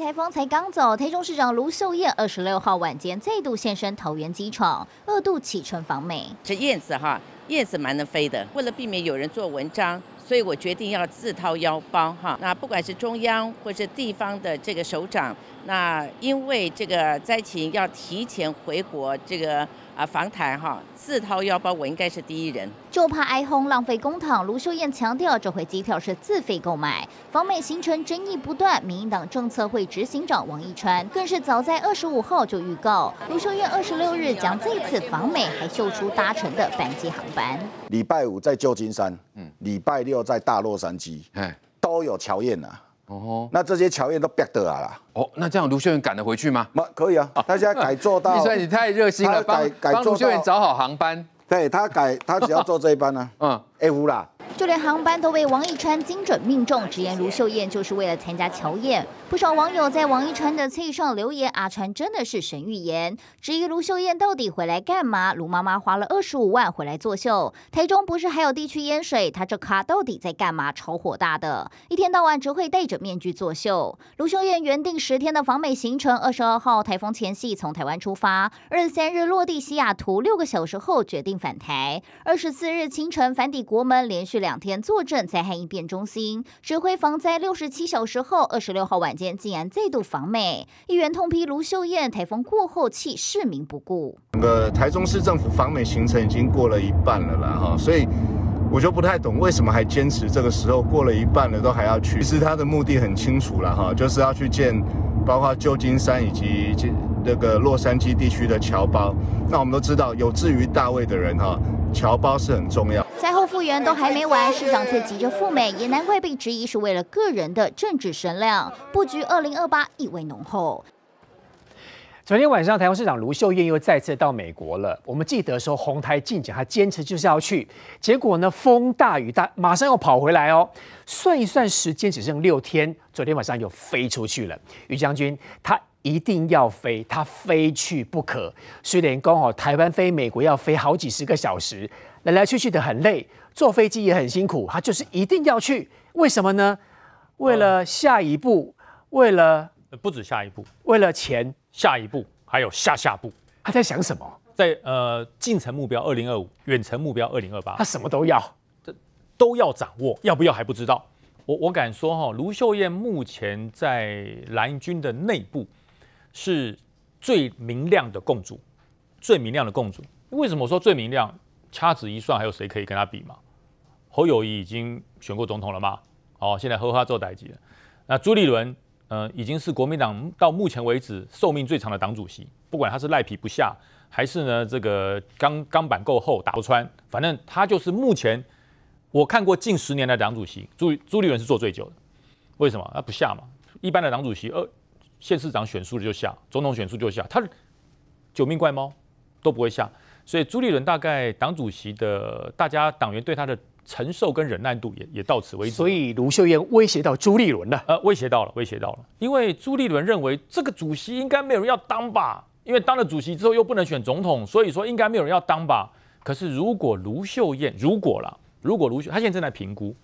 台风才刚走，台中市长卢秀燕二十六号晚间再度现身桃园机场，恶度启程访美。这燕子哈，燕子蛮能飞的。为了避免有人做文章，所以我决定要自掏腰包哈。那不管是中央或是地方的这个首长，那因为这个灾情要提前回国，这个。啊，访台哈，自掏腰包，我应该是第一人，就怕挨轰，浪费公帑。卢秀燕强调，这回机票是自费购买，访美行程争议不断。民进党政策会执行长王义川更是早在二十五号就预告，卢秀燕二十六日将这次访美，还秀出搭乘的班机航班。礼拜五在旧金山，嗯，礼拜六在大洛杉矶，都有乔燕呐。哦，那这些乔燕都瘪得啊啦！哦，那这样卢秀燕赶得回去吗？嘛，可以啊，大家改坐到。你川，你太热心了，改改坐帮卢秀燕找好航班。对他改，他只要坐这一班呢，嗯，F 啦。就连航班都被王一川精准命中，直言卢秀燕就是为了参加乔燕。不少网友在王一川的侧上留言：“阿川真的是神预言，质疑卢秀燕到底回来干嘛？卢妈妈花了二十五万回来作秀，台中不是还有地区淹水？他这卡到底在干嘛？超火大的，一天到晚只会戴着面具作秀。卢秀燕原定十天的访美行程，二十二号台风前夕从台湾出发，二十三日落地西雅图，六个小时后决定返台，二十四日清晨返抵国门，连续两天坐镇灾害应变中心指挥防灾六十七小时后，二十六号晚。”间竟然再度访美，议员痛批卢秀燕台风过后弃市民不顾。个台中市政府访美行程已经过了一半了啦，哈，所以我就不太懂为什么还坚持这个时候过了一半了都还要去。其实他的目的很清楚了，哈，就是要去见包括旧金山以及那个洛杉矶地区的侨胞。那我们都知道，有志于大卫的人，哈。侨胞是很重要。灾后复原都还没完，市长却急着赴美，也难怪被质疑是为了个人的政治神量，布局二零二八意味浓厚。昨天晚上，台湾市长卢秀燕又再次到美国了。我们记得说红台禁止，她坚持就是要去。结果呢，风大雨大，马上又跑回来哦。算一算时间，只剩六天。昨天晚上又飞出去了。于将军，他。一定要飞，他非去不可。虽然刚好台湾飞美国要飞好几十个小时，来来去去的很累，坐飞机也很辛苦。他就是一定要去，为什么呢？为了下一步，为了不止下一步，为了前下一步，还有下下步。他在想什么？在呃，近程目标二零二五，远程目标二零二八。他什么都要，都都要掌握，要不要还不知道。我我敢说哈，卢秀燕目前在蓝军的内部。是最明亮的共主，最明亮的共主。为什么我说最明亮？掐指一算，还有谁可以跟他比吗？侯友谊已经选过总统了嘛？哦，现在和他做代级了。那朱立伦，呃，已经是国民党到目前为止寿命最长的党主席。不管他是赖皮不下，还是呢这个钢钢板够厚打不穿，反正他就是目前我看过近十年的党主席，朱朱立伦是做最久的。为什么？他不下嘛。一般的党主席，呃。县市长选输了就下，总统选输就下，他九命怪猫都不会下。所以朱立伦大概党主席的大家党员对他的承受跟忍耐度也也到此为止。所以卢秀燕威胁到朱立伦了，呃，威胁到了，威胁到了。因为朱立伦认为这个主席应该没有人要当吧，因为当了主席之后又不能选总统，所以说应该没有人要当吧。可是如果卢秀燕，如果了，如果卢秀，他现在正在评估，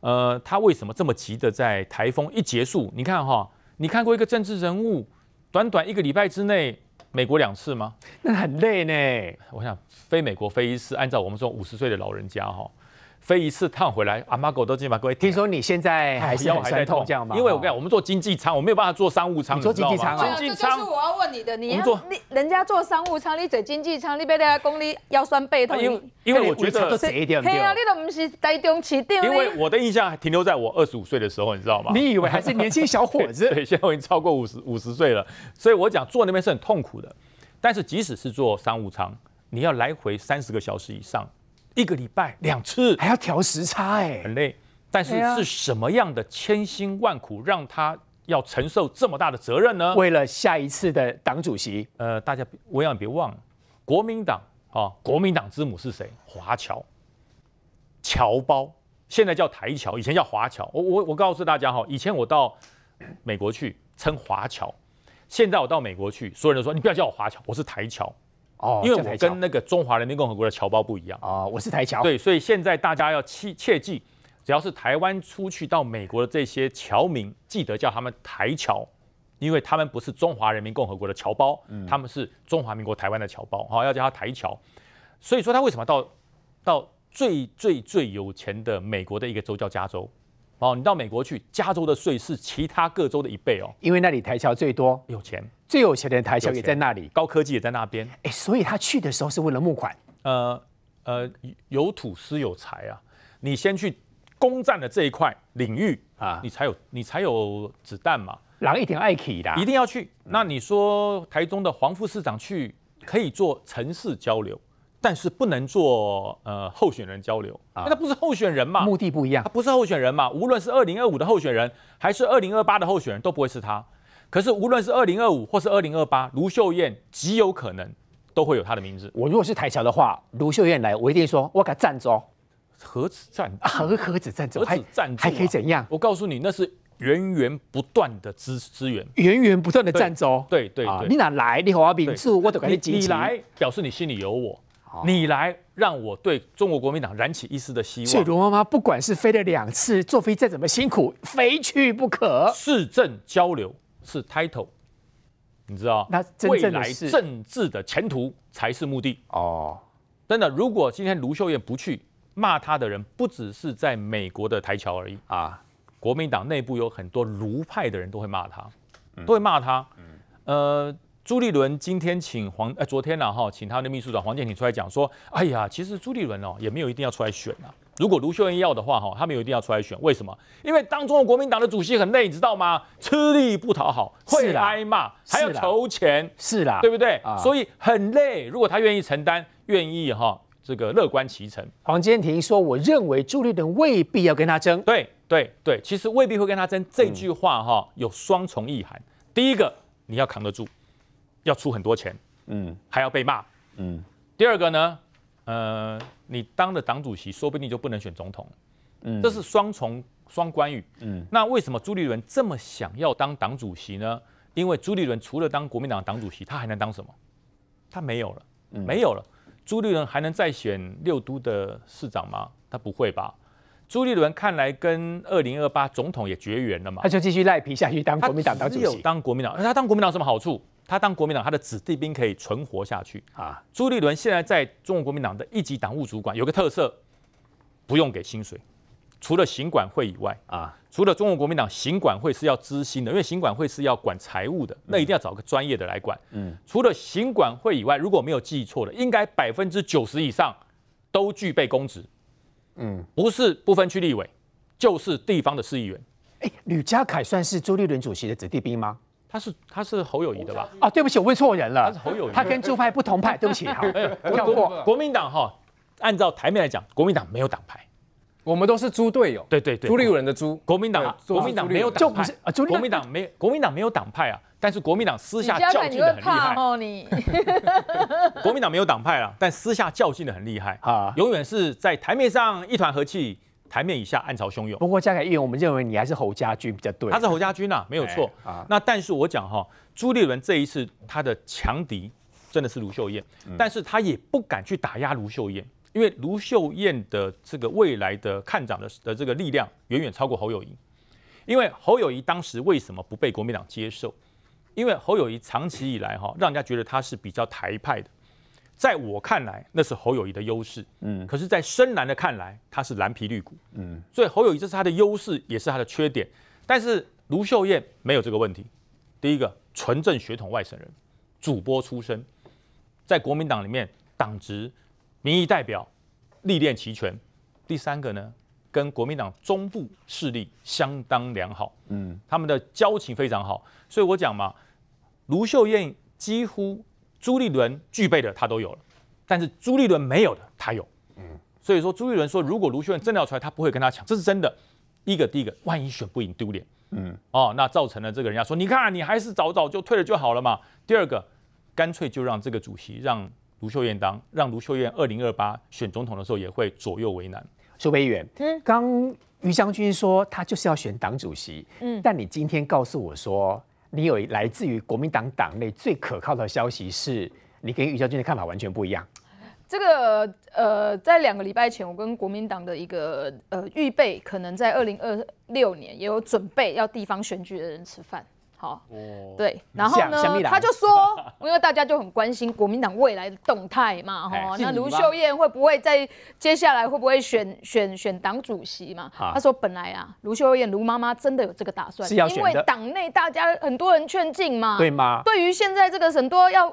呃，他为什么这么急的在台风一结束，你看哈。你看过一个政治人物，短短一个礼拜之内，美国两次吗？那很累呢。我想飞美国、飞一次，按照我们这种五十岁的老人家，哈。飞一次，趟回来，阿妈狗都进房。各位，听说你现在还是有酸痛这样吗？因为我跟讲，我们做经济舱，我没有办法坐商务舱。你说经济舱啊？这就是我要问你的。你要人家坐商务舱，你坐经济舱，你被大家讲你腰酸背痛。因为我觉得，是。对啊，你都不是大中起场。因为我的印象还停留在我二十五岁的时候，你知道吗？你以为还是年轻小伙子？对，现在我已经超过五十五十岁了。所以我讲坐那边是很痛苦的。但是即使是坐商务舱，你要来回三十个小时以上。一个礼拜两次，还要调时差，哎，很累。但是是什么样的千辛万苦，让他要承受这么大的责任呢？为了下一次的党主席，呃，大家，我让你别忘了，国民党啊，国民党之母是谁？华侨，侨胞，现在叫台侨，以前叫华侨。我我我告诉大家哈，以前我到美国去称华侨，现在我到美国去，所有人都说你不要叫我华侨，我是台侨。哦，因为我跟那个中华人民共和国的侨胞不一样啊，我是台侨。对，所以现在大家要切切记，只要是台湾出去到美国的这些侨民，记得叫他们台侨，因为他们不是中华人民共和国的侨胞，他们是中华民国台湾的侨胞，好，要叫他台侨。所以说他为什么到到最最最有钱的美国的一个州叫加州？哦，你到美国去，加州的税是其他各州的一倍哦，因为那里台侨最多，有钱。最有钱的台企也在那里，高科技也在那边。哎，所以他去的时候是为了募款。呃呃，有土、有财啊，你先去攻占了这一块领域啊，你才有你才有子弹嘛。狼一定爱去的，一定要去。那你说台中的黄副市长去可以做城市交流，但是不能做呃候选人交流啊？那不是候选人嘛？目的不一样，他不是候选人嘛？无论是二零二五的候选人还是二零二八的候选人，都不会是他。可是无论是二零二五或是二零二八，卢秀燕极有可能都会有她的名字。我如果是台侨的话，卢秀燕来，我一定说我敢站助哦。何止站？何何止站助，何子站助还可以怎样？我告诉你，那是源源不断的资资源，源源不断的赞助。对对对，你哪来，你好阿炳主，我都给你你来表示你心里有我，你来让我对中国国民党燃起一丝的希望。所以，罗妈妈不管是飞了两次，坐飞再怎么辛苦，非去不可。市政交流。是 title，你知道？那未正政治的前途才是目的哦。真的，如果今天卢秀燕不去骂他的人，不只是在美国的台桥而已啊。国民党内部有很多卢派的人都会骂他，都会骂他。呃，朱立伦今天请黄，呃，昨天了哈，请他的秘书长黄建廷出来讲说，哎呀，其实朱立伦哦，也没有一定要出来选啊。如果卢秀燕要的话，哈，他们有一定要出来选。为什么？因为当中国国民党的主席很累，你知道吗？吃力不讨好，会挨骂，还要筹钱，是啦，对不对？所以很累。如果他愿意承担，愿意哈，这个乐观其成。黄坚庭说：“我认为朱立伦未必要跟他争。”对对对，其实未必会跟他争。这句话哈，有双重意涵。第一个，你要扛得住，要出很多钱，嗯，还要被骂，嗯。第二个呢？呃，你当了党主席，说不定就不能选总统，嗯，这是双重双关羽。嗯，那为什么朱立伦这么想要当党主席呢？因为朱立伦除了当国民党党主席，他还能当什么？他没有了，没有了。朱立伦还能再选六都的市长吗？他不会吧？朱立伦看来跟二零二八总统也绝缘了嘛，他就继续赖皮下去当国民党党主席，当国民党，他当国民党什么好处？他当国民党他的子弟兵可以存活下去啊？朱立伦现在在中国国民党的一级党务主管有个特色，不用给薪水，除了行管会以外啊，除了中国国民党行管会是要支薪的，因为行管会是要管财务的，那一定要找个专业的来管。嗯，除了行管会以外，如果没有记错的，应该百分之九十以上都具备公职。嗯，不是不分区立委，就是地方的市议员。哎，吕家凯算是朱立伦主席的子弟兵吗？他是他是侯友谊的吧？啊，对不起，我问错人了。他是侯友谊，他跟朱派不同派。对不起，好，跳过。国民党哈，按照台面来讲，国民党没有党派，我们都是猪队友。对对对，猪队友人的猪。国民党 国民党没有党派啊，国民党没国民党没有党派啊，但是国民党私下较劲的很厉害哦，你。国民党没有党派啊，但私下较劲的很厉害啊，永远是在台面上一团和气。台面以下暗潮汹涌。不过嘉凯议员，我们认为你还是侯家军比较对。他是侯家军呐，没有错啊。那但是我讲哈，朱立伦这一次他的强敌真的是卢秀燕，但是他也不敢去打压卢秀燕，因为卢秀燕的这个未来的看涨的的这个力量远远超过侯友谊。因为侯友谊当时为什么不被国民党接受？因为侯友谊长期以来哈，让人家觉得他是比较台派的。在我看来，那是侯友谊的优势。嗯，可是，在深蓝的看来，他是蓝皮绿股。嗯，所以侯友谊这是他的优势，也是他的缺点。但是卢秀燕没有这个问题。第一个，纯正血统，外省人，主播出身，在国民党里面，党职、民意代表、历练齐全。第三个呢，跟国民党中部势力相当良好。嗯，他们的交情非常好。所以我讲嘛，卢秀燕几乎。朱立伦具备的他都有了，但是朱立伦没有的他有，嗯，所以说朱立伦说如果卢秀燕真的要出来，他不会跟他抢，这是真的。一个第一个，万一选不赢丢脸，嗯，哦，那造成了这个人家说，你看你还是早早就退了就好了嘛。第二个，干脆就让这个主席让卢秀燕当，让卢秀燕二零二八选总统的时候也会左右为难。邱北远，刚于将军说他就是要选党主席，嗯，但你今天告诉我说。你有来自于国民党党内最可靠的消息，是你跟余校军的看法完全不一样。这个呃，在两个礼拜前，我跟国民党的一个呃预备，可能在二零二六年也有准备要地方选举的人吃饭。好，对，然后呢，他就说，因为大家就很关心国民党未来的动态嘛，哈，那卢秀燕会不会在接下来会不会选选选党主席嘛？他说本来啊，卢秀燕卢妈妈真的有这个打算，因为党内大家很多人劝进嘛，对吗？对于现在这个很多要。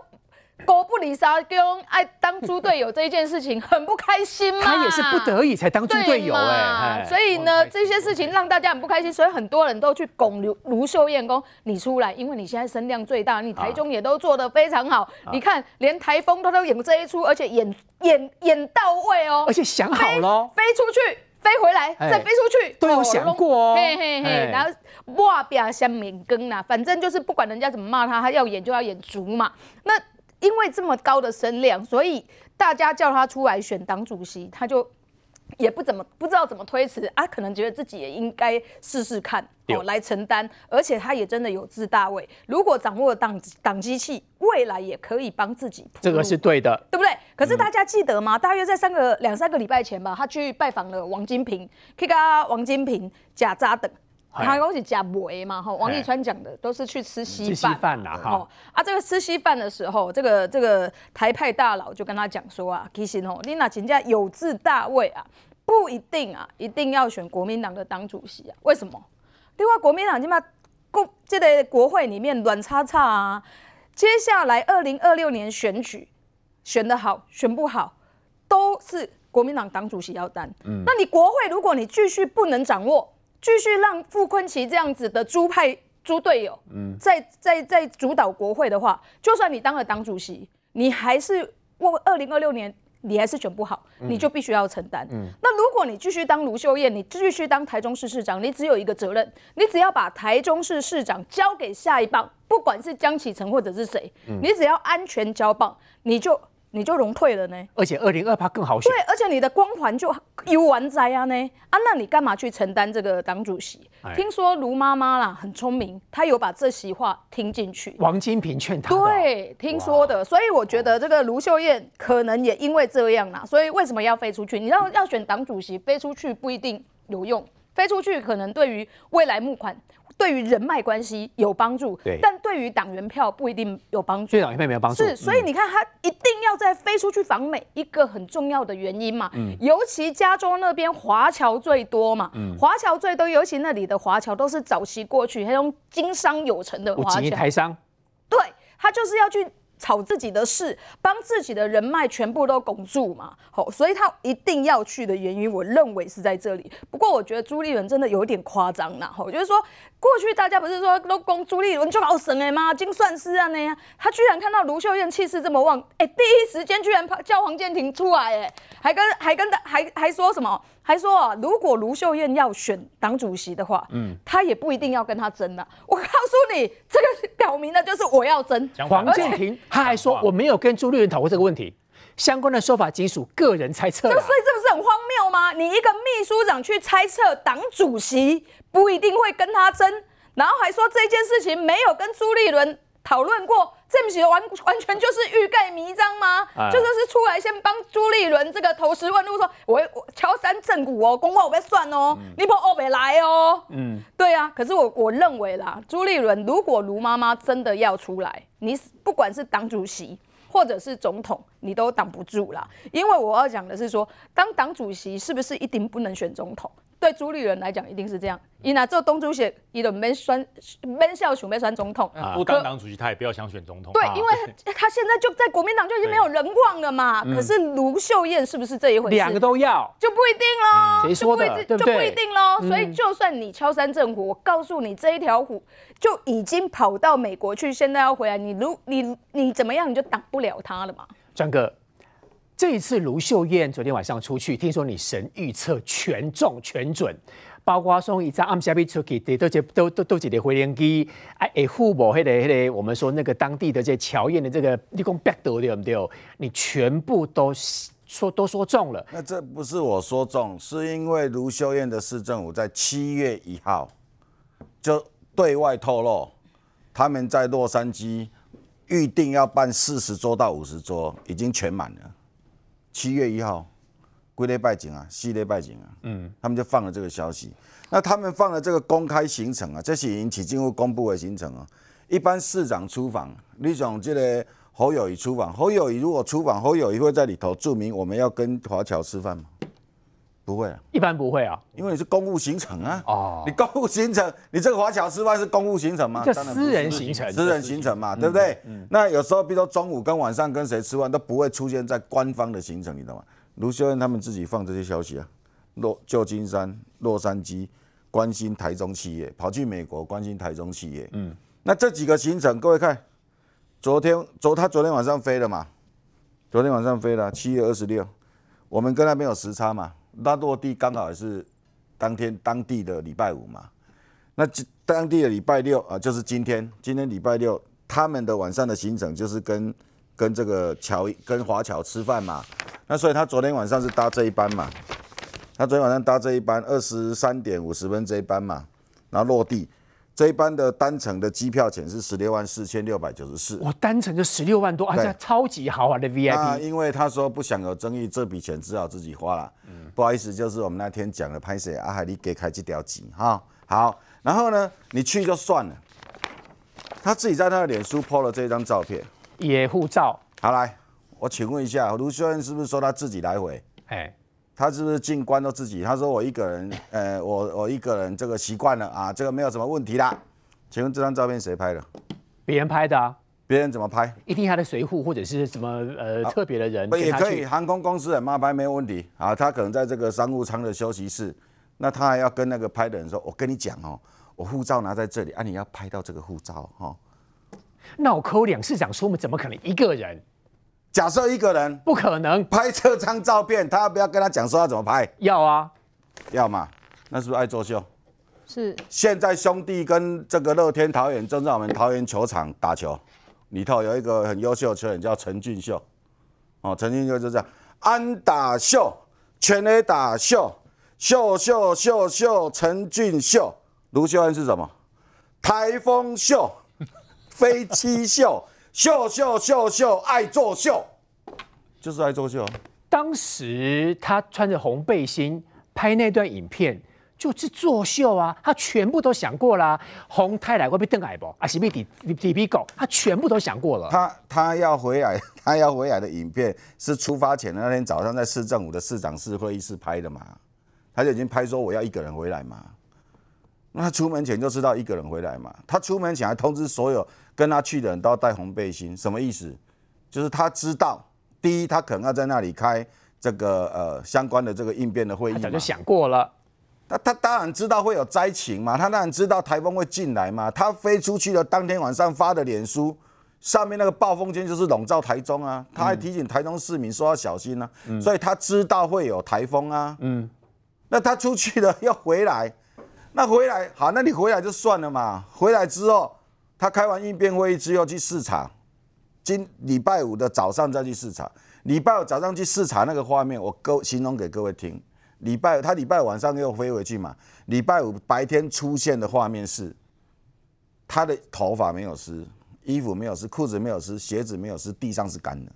国不理沙雕，爱当猪队友这一件事情很不开心嘛。他也是不得已才当猪队友哎，所以呢，这些事情让大家很不开心，所以很多人都去拱刘卢秀燕公你出来，因为你现在声量最大，你台中也都做得非常好。你看连台风他都演过这一出，而且演演演到位哦，而且想好了飞出去，飞回来，再飞出去，都有想过哦。嘿嘿嘿，然后哇，表想免耕呐，反正就是不管人家怎么骂他，他要演就要演足嘛。那。因为这么高的声量，所以大家叫他出来选党主席，他就也不怎么不知道怎么推辞啊，可能觉得自己也应该试试看哦，来承担。而且他也真的有自大位，如果掌握了党党机器，未来也可以帮自己。这个是对的，对不对？可是大家记得吗？大约在三个两三个礼拜前吧，他去拜访了王金平，去跟王金平假扎等。台湾东西假嘛哈，王力川讲的都是去吃稀饭。稀饭啦哈啊，这个吃稀饭的时候，这个这个台派大佬就跟他讲说啊，其实哦，你那请假有志大位啊，不一定啊，一定要选国民党的党主席啊？为什么？另外，国民党现在国这个国会里面乱叉叉啊，接下来二零二六年选举选得好，选不好，都是国民党党主席要担。嗯，那你国会如果你继续不能掌握。继续让傅坤奇这样子的猪派猪队友，嗯，在在在主导国会的话，就算你当了党主席，你还是我二零二六年，你还是选不好，你就必须要承担。那如果你继续当卢秀燕，你继续当台中市市长，你只有一个责任，你只要把台中市市长交给下一棒，不管是江启程或者是谁，你只要安全交棒，你就。你就融退了呢，而且二零二八更好选，对，而且你的光环就一完哉啊呢，啊，那你干嘛去承担这个党主席？听说卢妈妈啦很聪明，她有把这席话听进去。王金平劝她。对，听说的，所以我觉得这个卢秀燕可能也因为这样啦，所以为什么要飞出去？你要要选党主席，飞出去不一定有用，飞出去可能对于未来募款。对于人脉关系有帮助，对，但对于党员票不一定有帮助。对党员票没有帮助，是，所以你看他一定要在飞出去访美一个很重要的原因嘛，嗯，尤其加州那边华侨最多嘛，嗯，华侨最多，尤其那里的华侨都是早期过去，还用经商有成的，华侨，台商，对他就是要去。炒自己的事，帮自己的人脉全部都拱住嘛，好，所以他一定要去的原因，我认为是在这里。不过我觉得朱立伦真的有点夸张啦，吼，就是说过去大家不是说都攻朱立伦就老神哎嘛，精算师啊那样，他居然看到卢秀燕气势这么旺，哎，第一时间居然叫黄建廷出来，哎，还跟还跟他还还说什么？还说啊，如果卢秀燕要选党主席的话，嗯，他也不一定要跟他争了。我告诉你，这个表明的就是我要争。黄建庭他还说我没有跟朱立伦讨论过这个问题，相关的说法仅属个人猜测。这所以这不是很荒谬吗？你一个秘书长去猜测党主席不一定会跟他争，然后还说这件事情没有跟朱立伦讨论过。这么写完完全就是欲盖弥彰吗？就是是出来先帮朱立伦这个投石问路，说我我敲山震鼓哦，公望我不要算哦，你跑欧北来哦。嗯，对啊。可是我我认为啦，朱立伦如果卢妈妈真的要出来，你不管是党主席或者是总统，你都挡不住啦。因为我要讲的是说，当党主席是不是一定不能选总统？对朱立伦来讲，一定是这样。伊那做东主选，伊的没选，没笑选没选总统。啊，不当党主席，他也不要想选总统。对，因为 他现在就在国民党就已经没有人望了嘛。可是卢秀燕是不是这一回事？两个都要，就不一定喽。谁说的？对就不一定喽。所以，就算你敲山震虎，我告诉你，这一条虎就已经跑到美国去，现在要回来，你如你你怎么样，你就挡不了他了嘛。江哥。这一次卢秀燕昨天晚上出去，听说你神预测全中全准，包括送一张 Amc 台北车都都都都几豆回联机，哎哎互补迄个迄个，我们说那个当地的这乔燕的这个，你讲白道对不对？你全部都说都说中了，那这不是我说中，是因为卢秀燕的市政府在七月一号就对外透露，他们在洛杉矶预定要办四十桌到五十桌，已经全满了。七月一号，归类拜景啊，系列拜景啊，嗯，他们就放了这个消息。那他们放了这个公开行程啊，这些引起进入公布的行程啊。一般市长出访，你想这个侯友谊出访，侯友谊如果出访，侯友谊会在里头注明我们要跟华侨吃饭吗？不会，一般不会啊，因为你是公务行程啊。哦，你公务行程，你这个华侨吃饭是公务行程吗？这私人行程，私人行程嘛，对不对？嗯。那有时候，比如说中午跟晚上跟谁吃饭都不会出现在官方的行程，你懂吗？卢秀恩他们自己放这些消息啊，洛旧金山、洛杉矶关心台中企业，跑去美国关心台中企业。嗯。那这几个行程，各位看，昨天昨他昨天晚上飞了嘛？昨天晚上飞了，七月二十六，我们跟那边有时差嘛？那落地刚好也是当天当地的礼拜五嘛，那当地的礼拜六啊，就是今天，今天礼拜六他们的晚上的行程就是跟跟这个乔，跟华侨吃饭嘛，那所以他昨天晚上是搭这一班嘛，他昨天晚上搭这一班二十三点五十分这一班嘛，然后落地这一班的单程的机票钱是十六万四千六百九十四，哇，单程就十六万多啊，且超级豪华的 VIP 因为他说不想有争议，这笔钱只好自己花了。不好意思，就是我们那天讲的拍摄阿海，你给开这条机。哈好，然后呢，你去就算了。他自己在他的脸书 po 了这张照片，野护照。好来，我请问一下，卢秀是不是说他自己来回？哎，他是不是进关都自己？他说我一个人，呃，我我一个人这个习惯了啊，这个没有什么问题啦。请问这张照片谁拍的？别人拍的啊。别人怎么拍？一定他的随扈或者是什么呃特别的人，也可以。航空公司人嘛拍没有问题啊。他可能在这个商务舱的休息室，那他要跟那个拍的人说：“我跟你讲哦，我护照拿在这里啊，你要拍到这个护照哈。”我扣两市长说：“我们怎么可能一个人？假设一个人，不可能拍这张照片。他要不要跟他讲说要怎么拍？要啊，要嘛。那是不是爱作秀？是。现在兄弟跟这个乐天桃园正在我们桃园球场打球。”里头有一个很优秀的球员叫陈俊秀，哦，陈俊秀就这样安打秀、全垒打秀、秀秀秀秀，陈俊秀，卢秀恩是什么？台风秀、飞机秀、秀秀秀秀，爱作秀，就是爱作秀。当时他穿着红背心拍那段影片。就是作秀啊，他全部都想过了。红太来会被瞪眼不？啊，是不是低低狗？他全部都想过了。他他要回来，他要回来的影片是出发前的那天早上，在市政府的市长室会议室拍的嘛？他就已经拍说我要一个人回来嘛？那他出门前就知道一个人回来嘛？他出门前还通知所有跟他去的人都要带红背心，什么意思？就是他知道，第一他可能要在那里开这个呃相关的这个应变的会议。早就想过了。他他当然知道会有灾情嘛，他当然知道台风会进来嘛。他飞出去的当天晚上发的脸书上面那个暴风圈就是笼罩台中啊，他还提醒台中市民说要小心啊，所以他知道会有台风啊。嗯，那他出去了要回来，那回来好，那你回来就算了嘛。回来之后，他开完应变会议之后去视察，今礼拜五的早上再去视察。礼拜五早上去视察那个画面，我各形容给各位听。礼拜他礼拜晚上又飞回去嘛？礼拜五白天出现的画面是，他的头发没有湿，衣服没有湿，裤子没有湿，鞋子没有湿，地上是干的。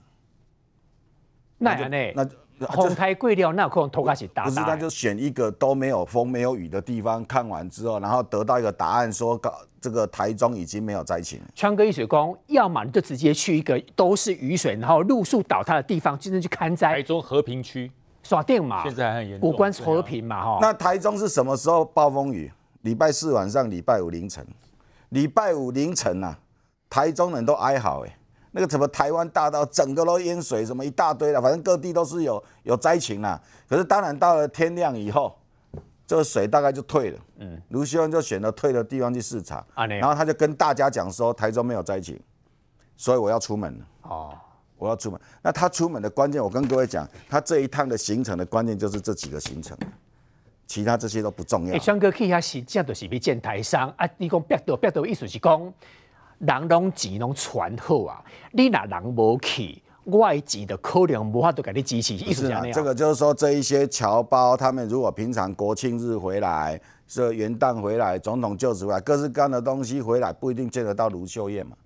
那就那那红台贵掉那可能头发是打是，他就选一个都没有风没有雨的地方，看完之后，然后得到一个答案说，搞这个台中已经没有灾情。穿个一水工，要么你就直接去一个都是雨水，然后露宿倒塌的地方，今天去看灾。台中和平区。耍电码，我关和平嘛哈。那台中是什么时候暴风雨？礼拜四晚上，礼拜五凌晨，礼拜五凌晨啊，台中人都哀嚎哎，那个什么台湾大道整个都淹水，什么一大堆的，反正各地都是有有灾情啦。可是当然到了天亮以后，这个水大概就退了。嗯，卢锡恩就选择退的地方去视察，然后他就跟大家讲说，台中没有灾情，所以我要出门了。哦。我要出门，那他出门的关键，我跟各位讲，他这一趟的行程的关键就是这几个行程，其他这些都不重要。哎，庄哥，其他时间就是去见台商啊！你讲逼岛，逼岛意思是讲人拢、字拢传好啊！你那人无去，我籍的可能无法度给你记起。是啊，这个就是说，这一些侨胞他们如果平常国庆日回来，是元旦回来，总统就职啊，各式各样的东西回来，不一定见得到卢秀燕嘛。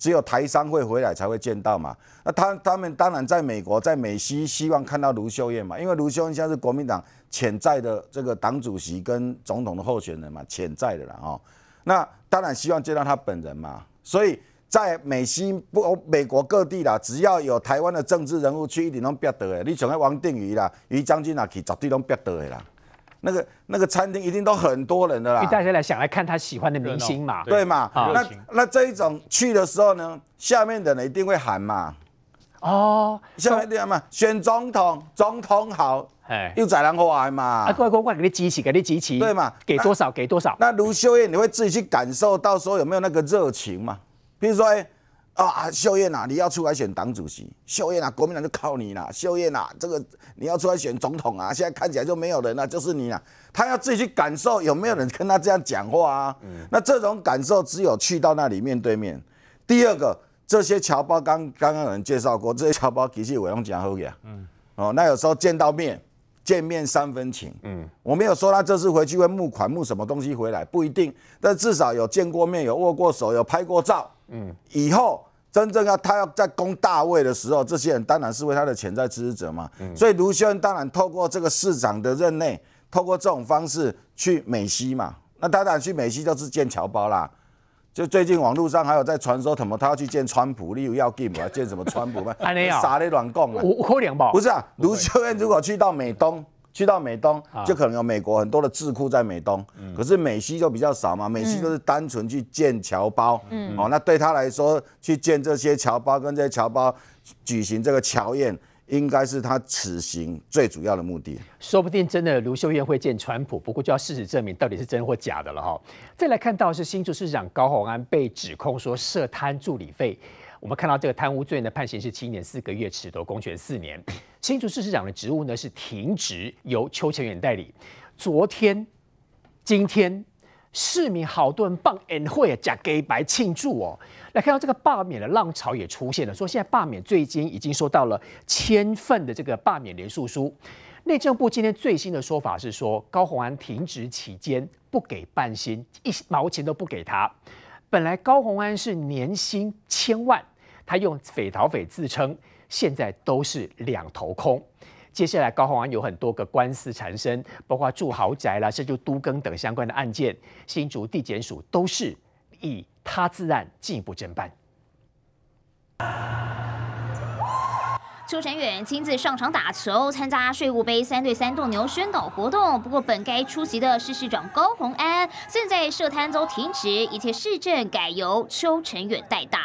只有台商会回来才会见到嘛。那他他们当然在美国，在美西希望看到卢秀燕嘛，因为卢秀燕现在是国民党潜在的这个党主席跟总统的候选人嘛，潜在的啦哈。那当然希望见到他本人嘛。所以在美西不美国各地啦，只要有台湾的政治人物去，一定拢逼得的。你像那王定宇啦，于将军那去，绝对拢逼得的啦。那个那个餐厅一定都很多人的啦，大家来想来看他喜欢的明星嘛，对嘛？那那这一种去的时候呢，下面的人一定会喊嘛。哦，下面的嘛，选总统，总统好，哎，又在人可爱嘛。啊，乖乖，乖给你支持，给你支持，对嘛？给多少？给多少？那卢秀燕，你会自己去感受到时候有没有那个热情嘛？比如说，哎。啊啊，秀艳呐，你要出来选党主席，秀艳啊，国民党就靠你了，秀艳呐，这个你要出来选总统啊！现在看起来就没有人了，就是你了。他要自己去感受有没有人跟他这样讲话啊？嗯。那这种感受只有去到那里面对面。第二个，这些侨胞刚刚刚有人介绍过，这些侨胞其实我用讲好嘅。嗯。哦，那有时候见到面，见面三分情。嗯。我没有说他这次回去会募款募什么东西回来，不一定。但至少有见过面，有握过手，有拍过照。嗯，以后真正要他要在攻大位的时候，这些人当然是为他的潜在支持者嘛。所以卢秀恩当然透过这个市长的任内，透过这种方式去美西嘛。那当然去美西就是建侨包啦。就最近网络上还有在传说什么，他要去见川普，例如要见什么川普嘛？哎 呀，啥的乱讲啊，我我好像不是啊，卢秀燕如果去到美东。去到美东就可能有美国很多的智库在美东，可是美西就比较少嘛，美西就是单纯去建侨胞，哦，那对他来说去建这些侨胞跟这些侨胞举行这个侨宴，应该是他此行最主要的目的。说不定真的卢秀燕会见川普，不过就要事实证明到底是真或假的了哈。再来看到是新竹市长高鸿安被指控说涉贪助理费。我们看到这个贪污罪呢，判刑是七年四个月，褫夺公权四年。新竹市长的职务呢是停职，由邱成远代理。昨天、今天，市民好多人办宴会、夹给白庆祝哦。来看到这个罢免的浪潮也出现了，说现在罢免，最近已经收到了千份的这个罢免联署书。内政部今天最新的说法是说，高鸿安停职期间不给半薪，一毛钱都不给他。本来高鸿安是年薪千万，他用“匪逃匪”自称，现在都是两头空。接下来高鸿安有很多个官司缠身，包括住豪宅啦，甚至都更等相关的案件，新竹地检署都是以他自案进一步侦办。邱晨远亲自上场打球，参加税务杯三对三斗牛宣导活动。不过，本该出席的市长高鸿安现在设摊都停止，一切市政改由邱晨远代打。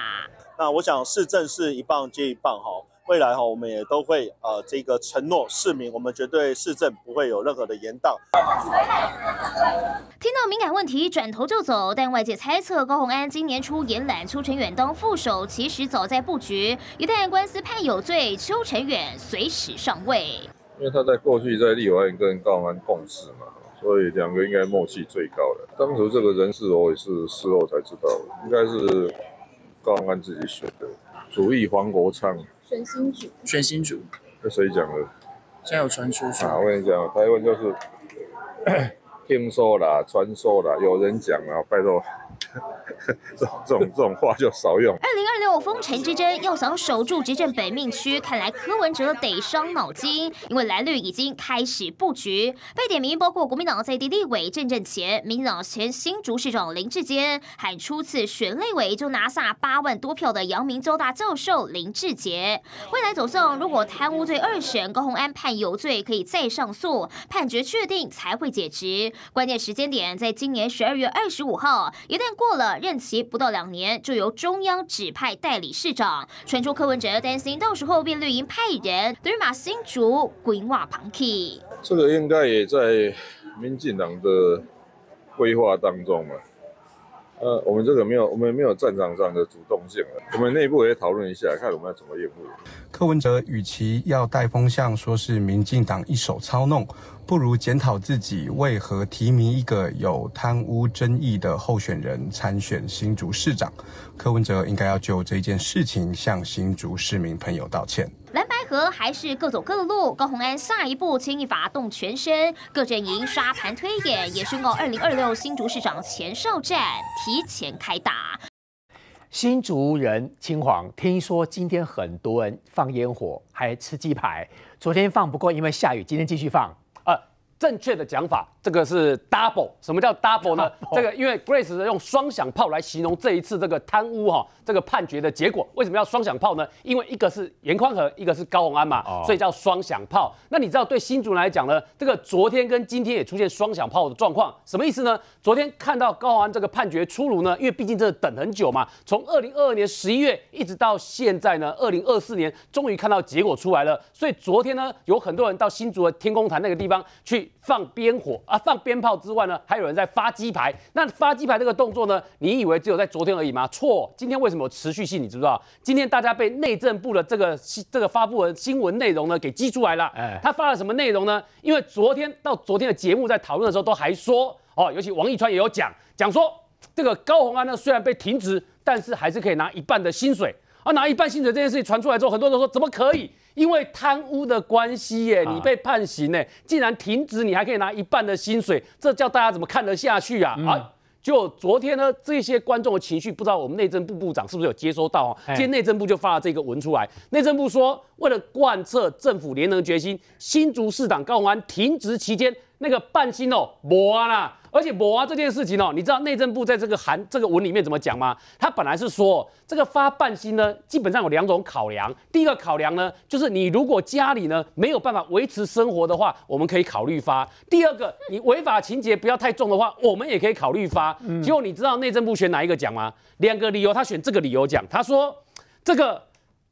那我想，市政是一棒接一棒哈。未来哈，我们也都会呃，这个承诺市民，我们绝对市政不会有任何的延宕。听到敏感问题，转头就走。但外界猜测，高鸿安今年初延揽邱成远当副手，其实早在布局。一旦官司判有罪，邱成远随时上位。因为他在过去在立委跟高鸿安共事嘛，所以两个应该默契最高的。当时这个人事我也是事后才知道，应该是高鸿安自己选的，主意黄国昌。选新主，选新主，这谁讲的？现在有传出。啊，我跟你讲，台湾就是 听说啦，传说啦，有人讲啊，拜托。这种这种这种话就少用。二零二六风尘之争，要想守住执政本命区，看来柯文哲得伤脑筋，因为蓝绿已经开始布局。被点名包括国民党在地立委郑镇前、民党前新竹市长林志坚，还初次选立委就拿下八万多票的阳明州大教授林志杰。未来走送，如果贪污罪二审高洪安判有罪，可以再上诉，判决确定才会解职。关键时间点在今年十二月二十五号，过了任期不到两年，就由中央指派代理市长。传出柯文哲担心，到时候便绿营派人，对于马新竹规划旁去。这个应该也在民进党的规划当中嘛。呃，我们这个没有，我们没有战场上的主动性了。我们内部也讨论一下，看我们要怎么应付。柯文哲与其要带风向，说是民进党一手操弄，不如检讨自己为何提名一个有贪污争议的候选人参选新竹市长。柯文哲应该要就这一件事情向新竹市民朋友道歉。蓝白河还是各走各的路，高洪安下一步轻易发动全身，各阵营刷盘推演，也是告二零二六新竹市长前哨战提前开打。新竹人青黄，听说今天很多人放烟火，还吃鸡排。昨天放不过，因为下雨，今天继续放。呃，正确的讲法。这个是 double，什么叫 double 呢？这个因为 Grace 是用双响炮来形容这一次这个贪污哈，这个判决的结果。为什么要双响炮呢？因为一个是严宽和，一个是高洪安嘛，所以叫双响炮。那你知道对新竹来讲呢，这个昨天跟今天也出现双响炮的状况，什么意思呢？昨天看到高洪安这个判决出炉呢，因为毕竟这等很久嘛，从二零二二年十一月一直到现在呢，二零二四年终于看到结果出来了。所以昨天呢，有很多人到新竹的天空台那个地方去放鞭火。放鞭炮之外呢，还有人在发鸡排。那发鸡排这个动作呢，你以为只有在昨天而已吗？错，今天为什么持续性？你知不知道？今天大家被内政部的这个这个发布的新闻内容呢给激出来了。哎，他发了什么内容呢？因为昨天到昨天的节目在讨论的时候都还说，哦，尤其王一川也有讲讲说，这个高红安呢虽然被停职，但是还是可以拿一半的薪水啊，拿一半薪水这件事情传出来之后，很多人都说怎么可以？因为贪污的关系，耶，你被判刑呢，竟然停职，你还可以拿一半的薪水，这叫大家怎么看得下去啊？啊，就昨天呢，这些观众的情绪，不知道我们内政部部长是不是有接收到啊？今天内政部就发了这个文出来，内政部说，为了贯彻政府联盟的决心，新竹市长高宏安停职期间那个半薪哦，没了。而且抹娃这件事情哦，你知道内政部在这个函这个文里面怎么讲吗？他本来是说这个发半薪呢，基本上有两种考量。第一个考量呢，就是你如果家里呢没有办法维持生活的话，我们可以考虑发；第二个，你违法情节不要太重的话，我们也可以考虑发。结果你知道内政部选哪一个讲吗？两个理由，他选这个理由讲，他说这个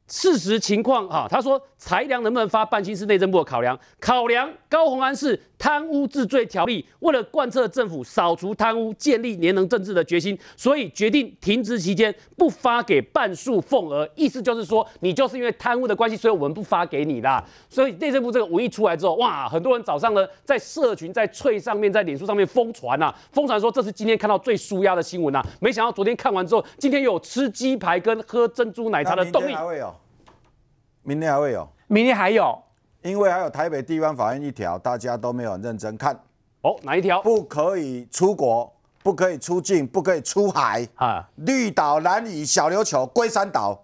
事实情况啊，他说裁量能不能发半薪是内政部的考量，考量高红安是。贪污治罪条例，为了贯彻政府扫除贪污、建立廉能政治的决心，所以决定停职期间不发给半数俸额。意思就是说，你就是因为贪污的关系，所以我们不发给你啦。所以内政部这个文一出来之后，哇，很多人早上呢在社群、在翠上面、在脸书上面疯传呐，疯传说这是今天看到最舒压的新闻呐。没想到昨天看完之后，今天有吃鸡排跟喝珍珠奶茶的动力，明天还会有，明天还会有，明天还有。因为还有台北地方法院一条，大家都没有认真看哦。哪一条？不可以出国，不可以出境，不可以出海。哈。绿岛、兰屿、小琉球、龟山岛、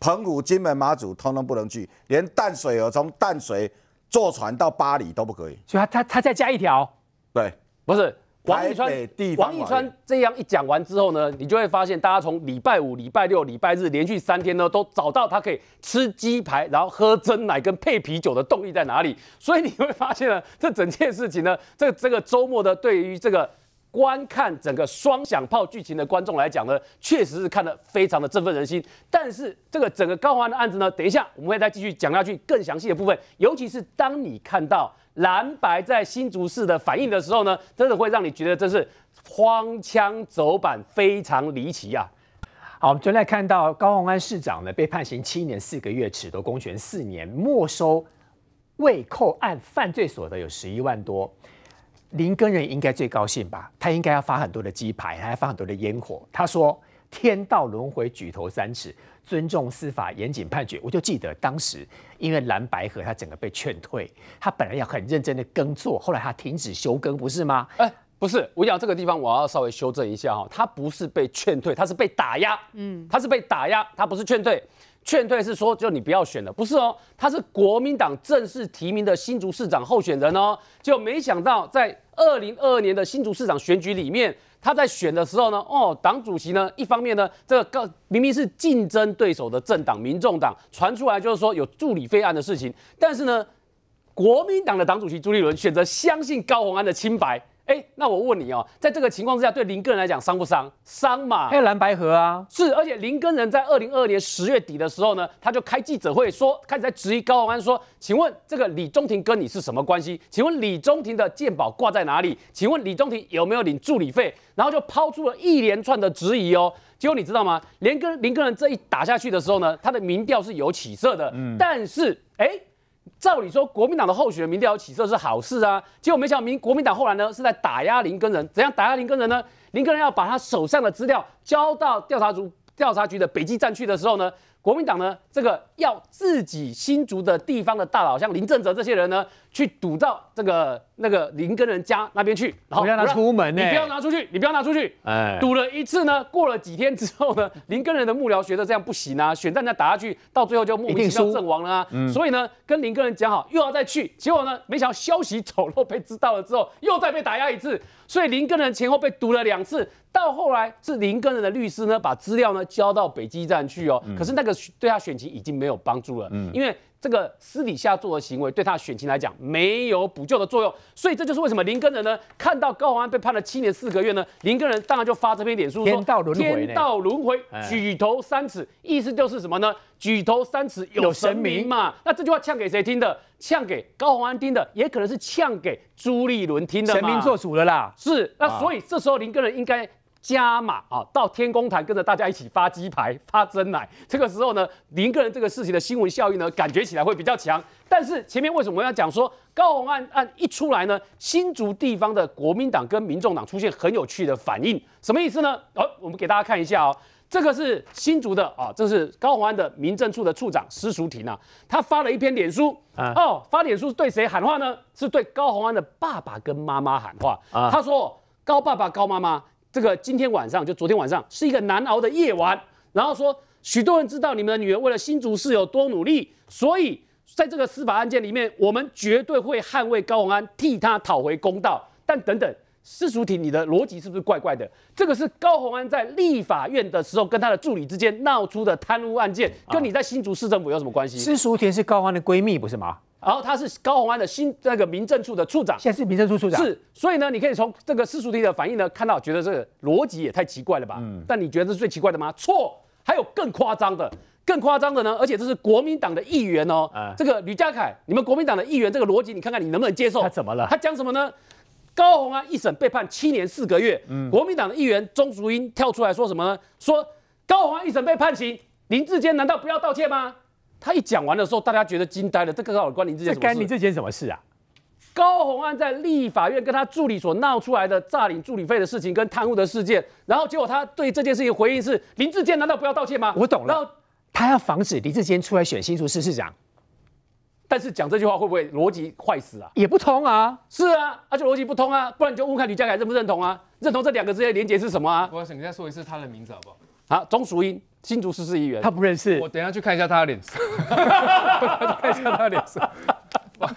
澎湖、金门、马祖，通通不能去。连淡水河从淡水坐船到巴黎都不可以。所以，他他他再加一条。对，不是。王一川，王一川这样一讲完之后呢，你就会发现，大家从礼拜五、礼拜六、礼拜日连续三天呢，都找到他可以吃鸡排，然后喝真奶跟配啤酒的动力在哪里。所以你会发现呢，这整件事情呢，这 这个周末的对于这个观看整个双响炮剧情的观众来讲呢，确实是看得非常的振奋人心。但是这个整个高华的案子呢，等一下我们会再继续讲下去更详细的部分，尤其是当你看到。蓝白在新竹市的反应的时候呢，真的会让你觉得这是荒腔走板，非常离奇啊！好，我们昨天看到高鸿安市长呢，被判刑七年四个月，褫夺公权四年，没收未扣案犯罪所得有十一万多。林根人应该最高兴吧？他应该要发很多的鸡排，还要发很多的烟火。他说：“天道轮回，举头三尺。”尊重司法严谨判决，我就记得当时因为蓝白河他整个被劝退，他本来要很认真的耕作，后来他停止休耕，不是吗？哎，不是，我讲这个地方我要稍微修正一下哈，他不是被劝退，他是被打压，嗯，他是被打压，他不是劝退，劝退是说就你不要选了，不是哦，他是国民党正式提名的新竹市长候选人哦，就没想到在二零二二年的新竹市长选举里面。他在选的时候呢，哦，党主席呢，一方面呢，这个明明是竞争对手的政党民众党传出来就是说有助理费案的事情，但是呢，国民党的党主席朱立伦选择相信高虹安的清白。哎，那我问你哦，在这个情况之下，对林根人来讲，伤不伤？伤嘛。还有蓝白河啊，是。而且林根人在二零二二年十月底的时候呢，他就开记者会说，开始在质疑高永安，说，请问这个李中庭跟你是什么关系？请问李中庭的鉴宝挂在哪里？请问李中庭有没有领助理费？然后就抛出了一连串的质疑哦。结果你知道吗？林跟林根人这一打下去的时候呢，他的民调是有起色的。嗯，但是哎。照理说，国民党的候选人民调有起色是好事啊，结果没想明，国民党后来呢是在打压林根仁。怎样打压林根仁呢？林根仁要把他手上的资料交到调查组、调查局的北基站去的时候呢，国民党呢这个要自己新竹的地方的大佬，像林正哲这些人呢，去堵到这个。那个林根人家那边去，然不让他出门你不要拿出去，你不要拿出去。哎，赌了一次呢，过了几天之后呢，林根人的幕僚觉得这样不行啊，选战再打下去，到最后就莫名其妙阵亡了啊。所以呢，跟林根人讲好又要再去，结果呢，没想到消息走漏被知道了之后，又再被打压一次。所以林根人前后被堵了两次，到后来是林根人的律师呢，把资料呢交到北基站去哦。可是那个对他选情已经没有帮助了，因为。这个私底下做的行为，对他选情来讲没有补救的作用，所以这就是为什么林根人呢看到高宏安被判了七年四个月呢，林根人当然就发这篇脸书说天道轮回，天道轮回，举头三尺，意思就是什么呢？举头三尺有神明嘛。那这句话呛给谁听的？呛给高宏安听的，也可能是呛给朱立伦听的。神明做主了啦，是。那所以这时候林根人应该。加码啊，到天公坛跟着大家一起发鸡排、发真奶。这个时候呢，林个人这个事情的新闻效应呢，感觉起来会比较强。但是前面为什么要讲说高红安案一出来呢？新竹地方的国民党跟民众党出现很有趣的反应，什么意思呢？哦，我们给大家看一下哦，这个是新竹的啊，这是高宏安的民政处的处长施淑婷啊，他发了一篇脸书啊，哦，发脸书对谁喊话呢？是对高宏安的爸爸跟妈妈喊话啊。他说高爸爸、高妈妈。这个今天晚上就昨天晚上是一个难熬的夜晚，然后说许多人知道你们的女儿为了新竹市有多努力，所以在这个司法案件里面，我们绝对会捍卫高洪安，替他讨回公道。但等等，司淑庭，你的逻辑是不是怪怪的？这个是高洪安在立法院的时候跟他的助理之间闹出的贪污案件，跟你在新竹市政府有什么关系？司淑庭是高安的闺蜜，不是吗？然后他是高宏安的新那个民政处的处长，现在是民政处处长。是，所以呢，你可以从这个世俗弟的反应呢，看到觉得这个逻辑也太奇怪了吧？嗯。但你觉得这是最奇怪的吗？错，还有更夸张的，更夸张的呢。而且这是国民党的议员哦，啊，这个吕家凯，你们国民党的议员，这个逻辑你看看你能不能接受？他怎么了？他讲什么呢？高宏安一审被判七年四个月，嗯，国民党的议员钟淑英跳出来说什么？说高宏安一审被判刑，林志坚难道不要道歉吗？他一讲完的时候，大家觉得惊呆了。这跟高关林志坚，这干林志坚什么事啊？高红安在立法院跟他助理所闹出来的诈领助理费的事情，跟贪污的事件，然后结果他对这件事情回应是：林志坚难道不要道歉吗？我懂了。然后他要防止林志坚出来选新竹市市长，但是讲这句话会不会逻辑坏死啊？也不通啊，是啊，而且逻辑不通啊，不然你就问看吕家凯认不认同啊？认同这两个之间连结是什么啊？我想你再说一次他的名字好不好？好，钟淑英。新竹市市议员，他不认识我。等下去看一下他的脸色，等下去看一下他的脸色，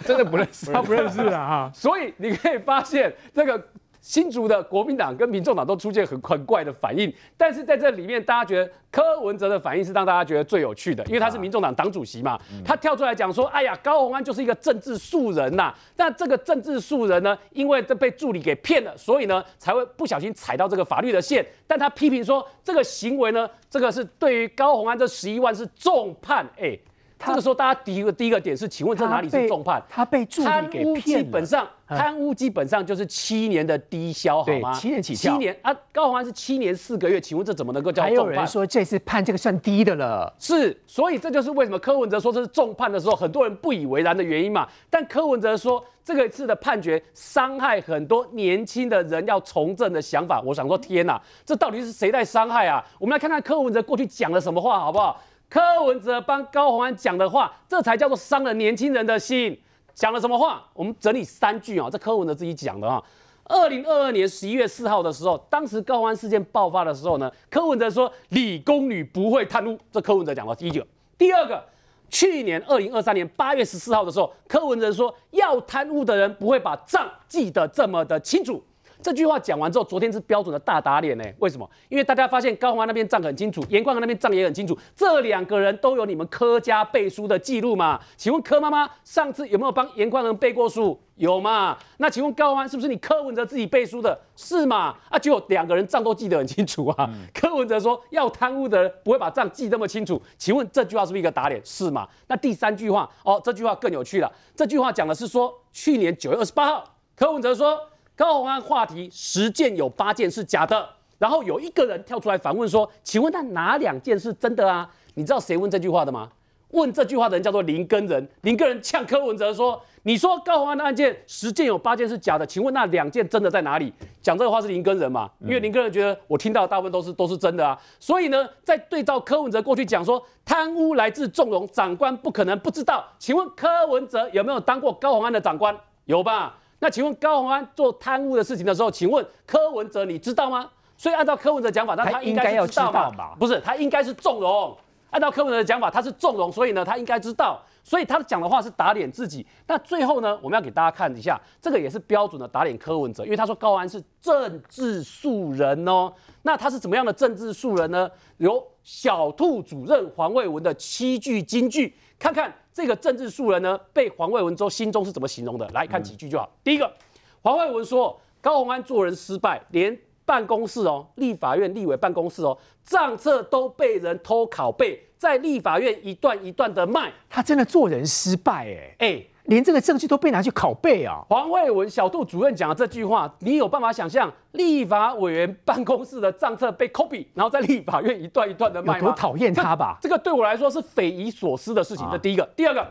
真的不认识，他不认识啊！所以你可以发现这个。新竹的国民党跟民众党都出现很很怪的反应，但是在这里面，大家觉得柯文哲的反应是让大家觉得最有趣的，因为他是民众党党主席嘛，他跳出来讲说：“哎呀，高虹安就是一个政治素人呐。”但这个政治素人呢，因为这被助理给骗了，所以呢才会不小心踩到这个法律的线。但他批评说，这个行为呢，这个是对于高虹安这十一万是重判。哎。这个时候，大家第一个第一个点是，请问这哪里是重判？他被助理给骗，基本上贪污基本上就是七年的低消，好吗？七年起，七年啊，高宏安是七年四个月，请问这怎么能够叫重判？还有人说这次判这个算低的了，是，所以这就是为什么柯文哲说这是重判的时候，很多人不以为然的原因嘛。但柯文哲说这个次的判决伤害很多年轻的人要从政的想法，我想说天哪，这到底是谁在伤害啊？我们来看看柯文哲过去讲了什么话，好不好？柯文哲帮高洪安讲的话，这才叫做伤了年轻人的心。讲了什么话？我们整理三句啊，这柯文哲自己讲的啊。二零二二年十一月四号的时候，当时高虹安事件爆发的时候呢，柯文哲说：“理工女不会贪污。”这柯文哲讲的第一句。第二个，去年二零二三年八月十四号的时候，柯文哲说：“要贪污的人不会把账记得这么的清楚。”这句话讲完之后，昨天是标准的大打脸呢？为什么？因为大家发现高安那边账很清楚，严宽仁那边账也很清楚，这两个人都有你们柯家背书的记录嘛？请问柯妈妈上次有没有帮严宽仁背过书？有嘛？那请问高安是不是你柯文哲自己背书的？是嘛？啊，就两个人账都记得很清楚啊。柯文哲说要贪污的人不会把账记这么清楚，请问这句话是不是一个打脸？是嘛？那第三句话哦，这句话更有趣了。这句话讲的是说，去年九月二十八号，柯文哲说。高红安话题，十件有八件是假的，然后有一个人跳出来反问说：“请问那哪两件是真的啊？”你知道谁问这句话的吗？问这句话的人叫做林根人，林根人呛柯文哲说：“你说高宏安的案件十件有八件是假的，请问那两件真的在哪里？”讲这个话是林根人嘛？因为林根人觉得我听到大部分都是都是真的啊，所以呢，在对照柯文哲过去讲说贪污来自纵容，长官不可能不知道。请问柯文哲有没有当过高宏安的长官？有吧？那请问高宏安做贪污的事情的时候，请问柯文哲你知道吗？所以按照柯文哲讲法，那他应该要知道吧？不是，他应该是纵容。按照柯文哲的讲法，他是纵容，所以呢，他应该知道。所以他讲的话是打脸自己。那最后呢，我们要给大家看一下，这个也是标准的打脸柯文哲，因为他说高安是政治素人哦。那他是怎么样的政治素人呢？有小兔主任黄伟文的七句金句。看看这个政治素人呢，被黄伟文后心中是怎么形容的？来看几句就好。第一个，黄伟文说高鸿安做人失败，连办公室哦，立法院立委办公室哦，账册都被人偷拷贝，在立法院一段一段的卖，他真的做人失败哎哎。连这个证据都被拿去拷贝啊！黄慧文小杜主任讲的这句话，你有办法想象立法委员办公室的账册被 copy，然后在立法院一段一段的卖，有多讨厌他吧？这个对我来说是匪夷所思的事情。这第一个，第二个，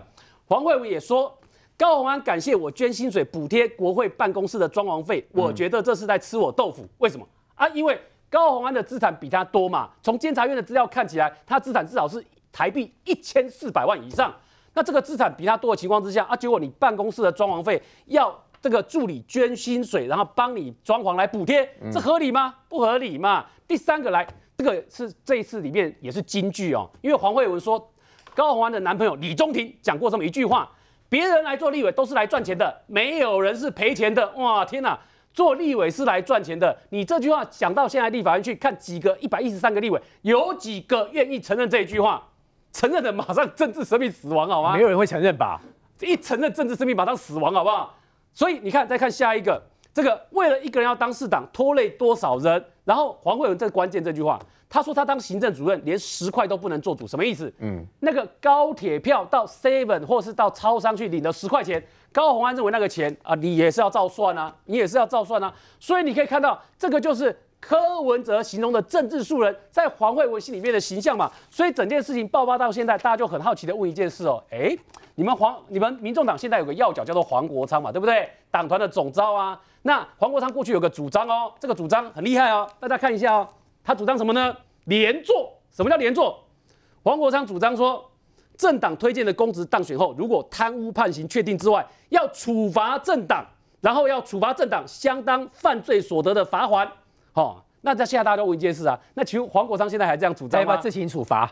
黄慧文也说高鸿安感谢我捐薪水补贴国会办公室的装潢费，我觉得这是在吃我豆腐。为什么啊？因为高鸿安的资产比他多嘛。从监察院的资料看起来，他资产至少是台币一千四百万以上。那这个资产比他多的情况之下啊，结果你办公室的装潢费要这个助理捐薪水，然后帮你装潢来补贴，这合理吗？不合理嘛。第三个来，这个是这一次里面也是金句哦，因为黄慧文说，高宏安的男朋友李中庭讲过这么一句话：别人来做立委都是来赚钱的，没有人是赔钱的。哇，天哪，做立委是来赚钱的。你这句话讲到现在，立法院去看几个一百一十三个立委，有几个愿意承认这一句话？承认的马上政治生命死亡，好吗？没有人会承认吧？一承认政治生命马上死亡，好不好？所以你看，再看下一个，这个为了一个人要当市长，拖累多少人？然后黄慧文这关键这句话，他说他当行政主任连十块都不能做主，什么意思？嗯，那个高铁票到 seven 或是到超商去领了十块钱，高宏安认为那个钱啊，你也是要照算啊，你也是要照算啊。所以你可以看到，这个就是。柯文哲形容的政治素人在黄惠文心里面的形象嘛，所以整件事情爆发到现在，大家就很好奇的问一件事哦，哎，你们黄你们民众党现在有个要角叫做黄国昌嘛，对不对？党团的总召啊，那黄国昌过去有个主张哦，这个主张很厉害哦，大家看一下哦，他主张什么呢？连坐，什么叫连坐？黄国昌主张说，政党推荐的公职当选后，如果贪污判刑确定之外，要处罚政党，然后要处罚政党相当犯罪所得的罚锾。哦，那在现在大家问一件事啊，那请问黄国昌现在还这样主张吗？自行处罚，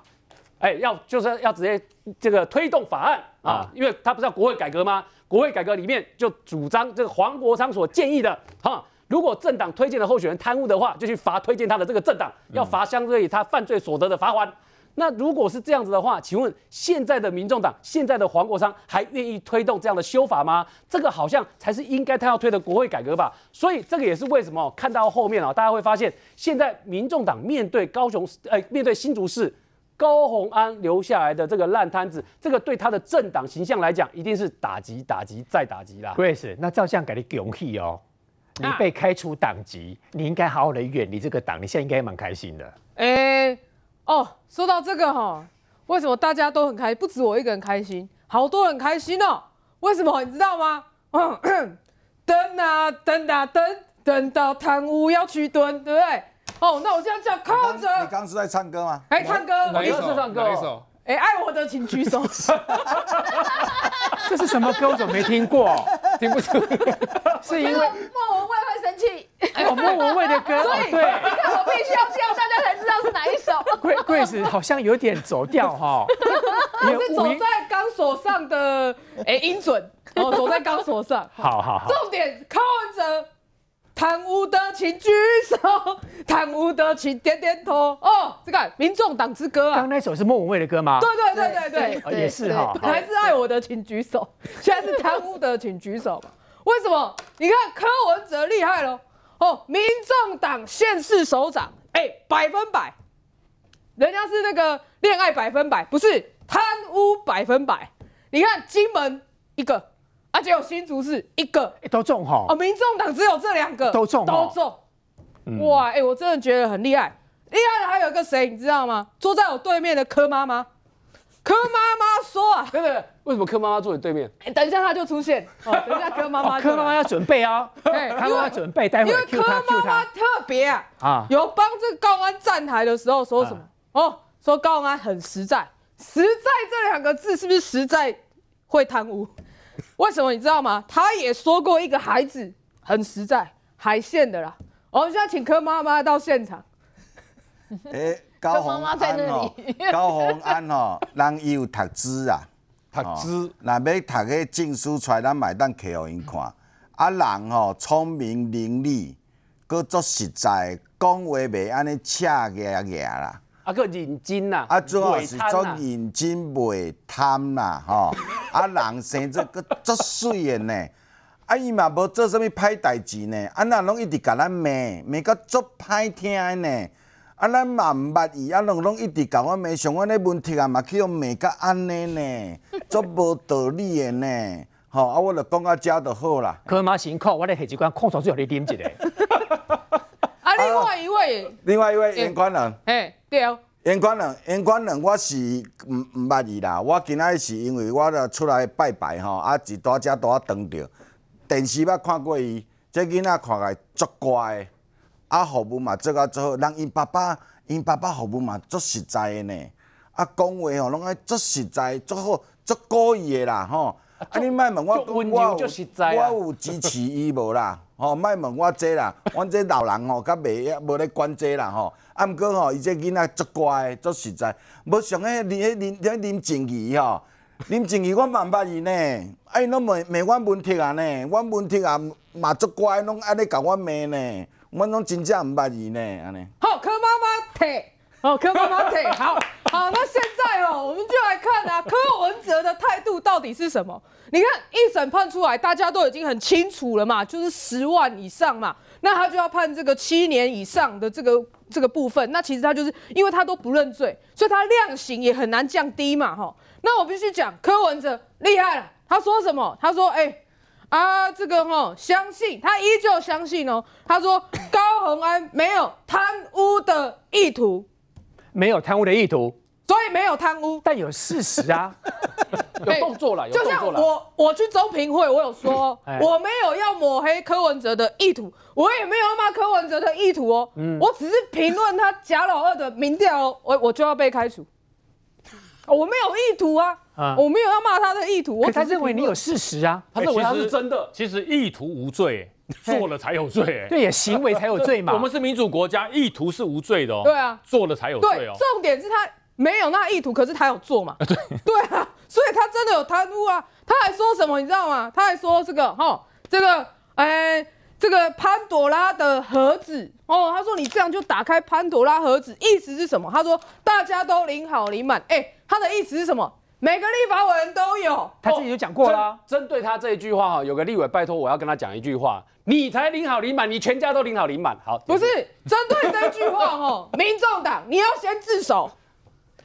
哎，要就是要直接这个推动法案啊，因为他不是要国会改革吗？国会改革里面就主张这个黄国昌所建议的哈，如果政党推荐的候选人贪污的话，就去罚推荐他的这个政党，要罚相对他犯罪所得的罚还。那如果是这样子的话，请问现在的民众党、现在的黄国昌还愿意推动这样的修法吗？这个好像才是应该他要推的国会改革吧。所以这个也是为什么看到后面啊，大家会发现现在民众党面对高雄、呃，面对新竹市高鸿安留下来的这个烂摊子，这个对他的政党形象来讲，一定是打击、打击再打击啦。Grace，那照相给你勇气哦，你被开除党籍，你应该好好的远离这个党。你现在应该蛮开心的。哎。哦，说到这个哈，为什么大家都很开心？不止我一个人开心，好多人开心哦。为什么你知道吗？嗯，蹲啊蹲啊蹲，等到贪污要去蹲，对不对？哦，那我现在叫靠着。你刚刚是在唱歌吗？哎，唱歌，我一直唱歌。哎，爱我的请举手。这是什么歌？我怎么没听过，听不出。是因为莫文蔚会生气。哎，莫文蔚的歌，对，你看我必须要这样，大家才知道是哪一首。柜 柜子好像有点走调哈。你是走在钢索上的，哎，音准，哦，走在钢索上。好好好。重点，康文哲。贪污的请举手，贪污的请点点头。哦，这个民众党之歌啊，刚那首是莫文蔚的歌吗？对对对对对，也是哈。还是爱我的请举手，现在是贪污的请举手嘛？为什么？你看柯文哲厉害喽，哦，民众党县市首长，哎，百分百，人家是那个恋爱百分百，不是贪污百分百。你看金门一个。而且有新竹市一个都中哈，哦，民众党只有这两个都中都中，哇，哎，我真的觉得很厉害。厉害的还有一个谁，你知道吗？坐在我对面的柯妈妈，柯妈妈说啊，对不对？为什么柯妈妈坐你对面？哎，等一下她就出现，哦、等一下柯妈妈，柯妈妈要准备哦，对，又要准备，待会因为柯妈妈特别啊，啊，有帮这个高安站台的时候说什么？哦，说高安很实在，实在这两个字是不是实在会贪污？为什么你知道吗？他也说过一个孩子很实在、海现的啦。我们现在请柯妈妈到现场。哎，柯妈妈在那里。高红安哦，人伊有读书啊，读书，那要读个证书出来，咱咪当客因看。啊，人哦聪明伶俐，搁足实在，讲话袂安尼怯怯啦。啊，够认真啦，啊，主要是做认真，袂贪啦吼。啊，人生足足水的呢。啊，伊嘛无做甚物歹代志呢。啊，那拢一直甲咱骂，骂到足歹听的呢。啊，咱嘛毋捌伊，啊，拢拢一直甲我骂。上我尼问题啊，嘛去用骂到安尼呢，足无道理的呢。吼，啊，我著讲到遮就好啦。可嘛辛苦，我咧下一关矿泉最后你点一个。啊，另外一位，另外一位严冠人，哎，对，严冠人，严冠人，我是毋毋捌伊啦，我今仔是因为我了出来拜拜吼，啊，一大家都啊登着，电视捌看过伊，这囡仔看来足乖，啊，服务嘛做啊足好，人因爸爸，因爸爸服务嘛足实在的呢，啊，讲话吼拢爱足实在，足好，足故意的啦吼。啊！你莫问我，我我有支持伊无啦？吼，莫问我这啦，阮这老人吼，较袂无咧管这啦吼。啊，毋过吼，伊这囡仔足乖足实在，无上迄啉迄啉，上迄啉酱油吼，啉酱油我毋捌伊呢。啊，伊拢问问我问题啊呢？我问题啊嘛足乖，拢安尼甲我骂呢，阮拢真正毋捌伊呢，安尼。好，柯妈妈退。哦，柯文哲，好好，那现在哦，我们就来看啊，柯文哲的态度到底是什么？你看一审判出来，大家都已经很清楚了嘛，就是十万以上嘛，那他就要判这个七年以上的这个这个部分。那其实他就是因为他都不认罪，所以他量刑也很难降低嘛，哈。那我必须讲，柯文哲厉害了，他说什么？他说，哎，啊，这个哈，相信他依旧相信哦。他说，高宏安没有贪污的意图。没有贪污的意图，所以没有贪污，但有事实啊，有动作了，有动作了。就像我，我去中评会，我有说，我没有要抹黑柯文哲的意图，我也没有骂柯文哲的意图哦，嗯，我只是评论他贾老二的民调哦，我我就要被开除，我没有意图啊，我没有要骂他的意图，我才认为你有事实啊，他认为他是真的，其实意图无罪。做了才有罪，对，行为才有罪嘛。我们是民主国家，意图是无罪的哦。对啊，做了才有罪哦。重点是他没有那意图，可是他有做嘛。对，对啊，所以他真的有贪污啊。他还说什么，你知道吗？他还说这个哈，这个哎，这个潘朵拉的盒子哦，他说你这样就打开潘朵拉盒子，意思是什么？他说大家都领好领满，哎，他的意思是什么？每个立法委员都有，他自己就讲过了。针对他这一句话哈，有个立委拜托我要跟他讲一句话：你才领好领满，你全家都领好领满。好，不是针对这句话哈，民众党你要先自首。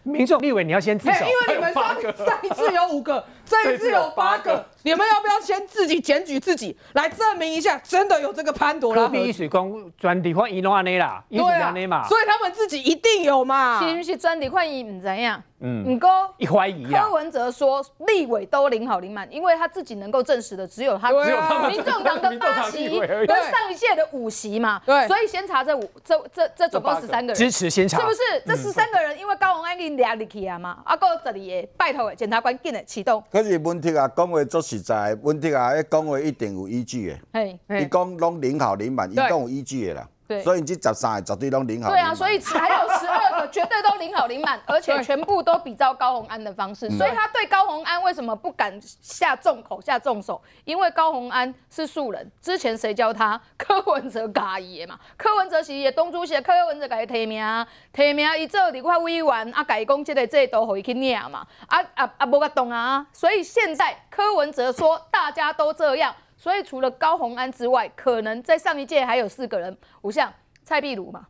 民众立委你要先自首，因为你们 上一次有五个。这一次有八个，你们要不要先自己检举自己，来证明一下真的有这个潘多拉？柯文哲讲专利会议弄安尼啦，弄安内嘛，所以他们自己一定有嘛。是不是专利会议唔怎样？嗯，唔过。怀疑。柯文哲说立委都领好领满，因为他自己能够证实的只有他，只有他民众党的八席跟上一届的五席嘛。对。所以先查这五这这这总共十三个。人支持先查。是不是这十三个人？因为高雄安给你俩入去啊嘛，阿哥这里也拜托检察官进来启动。可是问题啊，讲话足实在，问题啊，要讲话一定有依据诶。伊讲拢零好零满，伊讲有依据诶啦。所以你这十三个绝对都领好。对啊，所以还有十二个绝对都领好领满，而且全部都比照高红安的方式。所以他对高红安为什么不敢下重口下重手？因为高红安是素人，之前谁教他？柯文哲嘎爷嘛，柯文哲爷爷东珠系柯文哲家己提名，提名伊做李国伟委员，啊，家己讲这个制度给伊去念嘛，啊啊啊，无个懂啊。所以现在柯文哲说，大家都这样。所以除了高鸿安之外，可能在上一届还有四个人，五项蔡壁如嘛，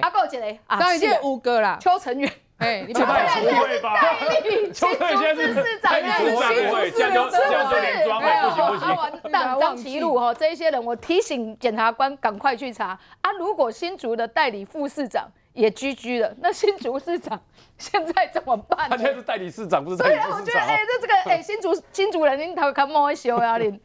阿高杰嘞，上一届五个啦，邱成远，哎，你快点，我是代理新竹市市长，新竹市是不是？没有，阿王大张齐鲁哈，这些人我提醒检察官赶快去查啊！如果新竹的代理副市长也居居了，那新竹市长现在怎么办？他现在是代理市长，不是？对啊，我觉得，哎，这这个，哎，新竹新竹人，您头看莫会修呀您。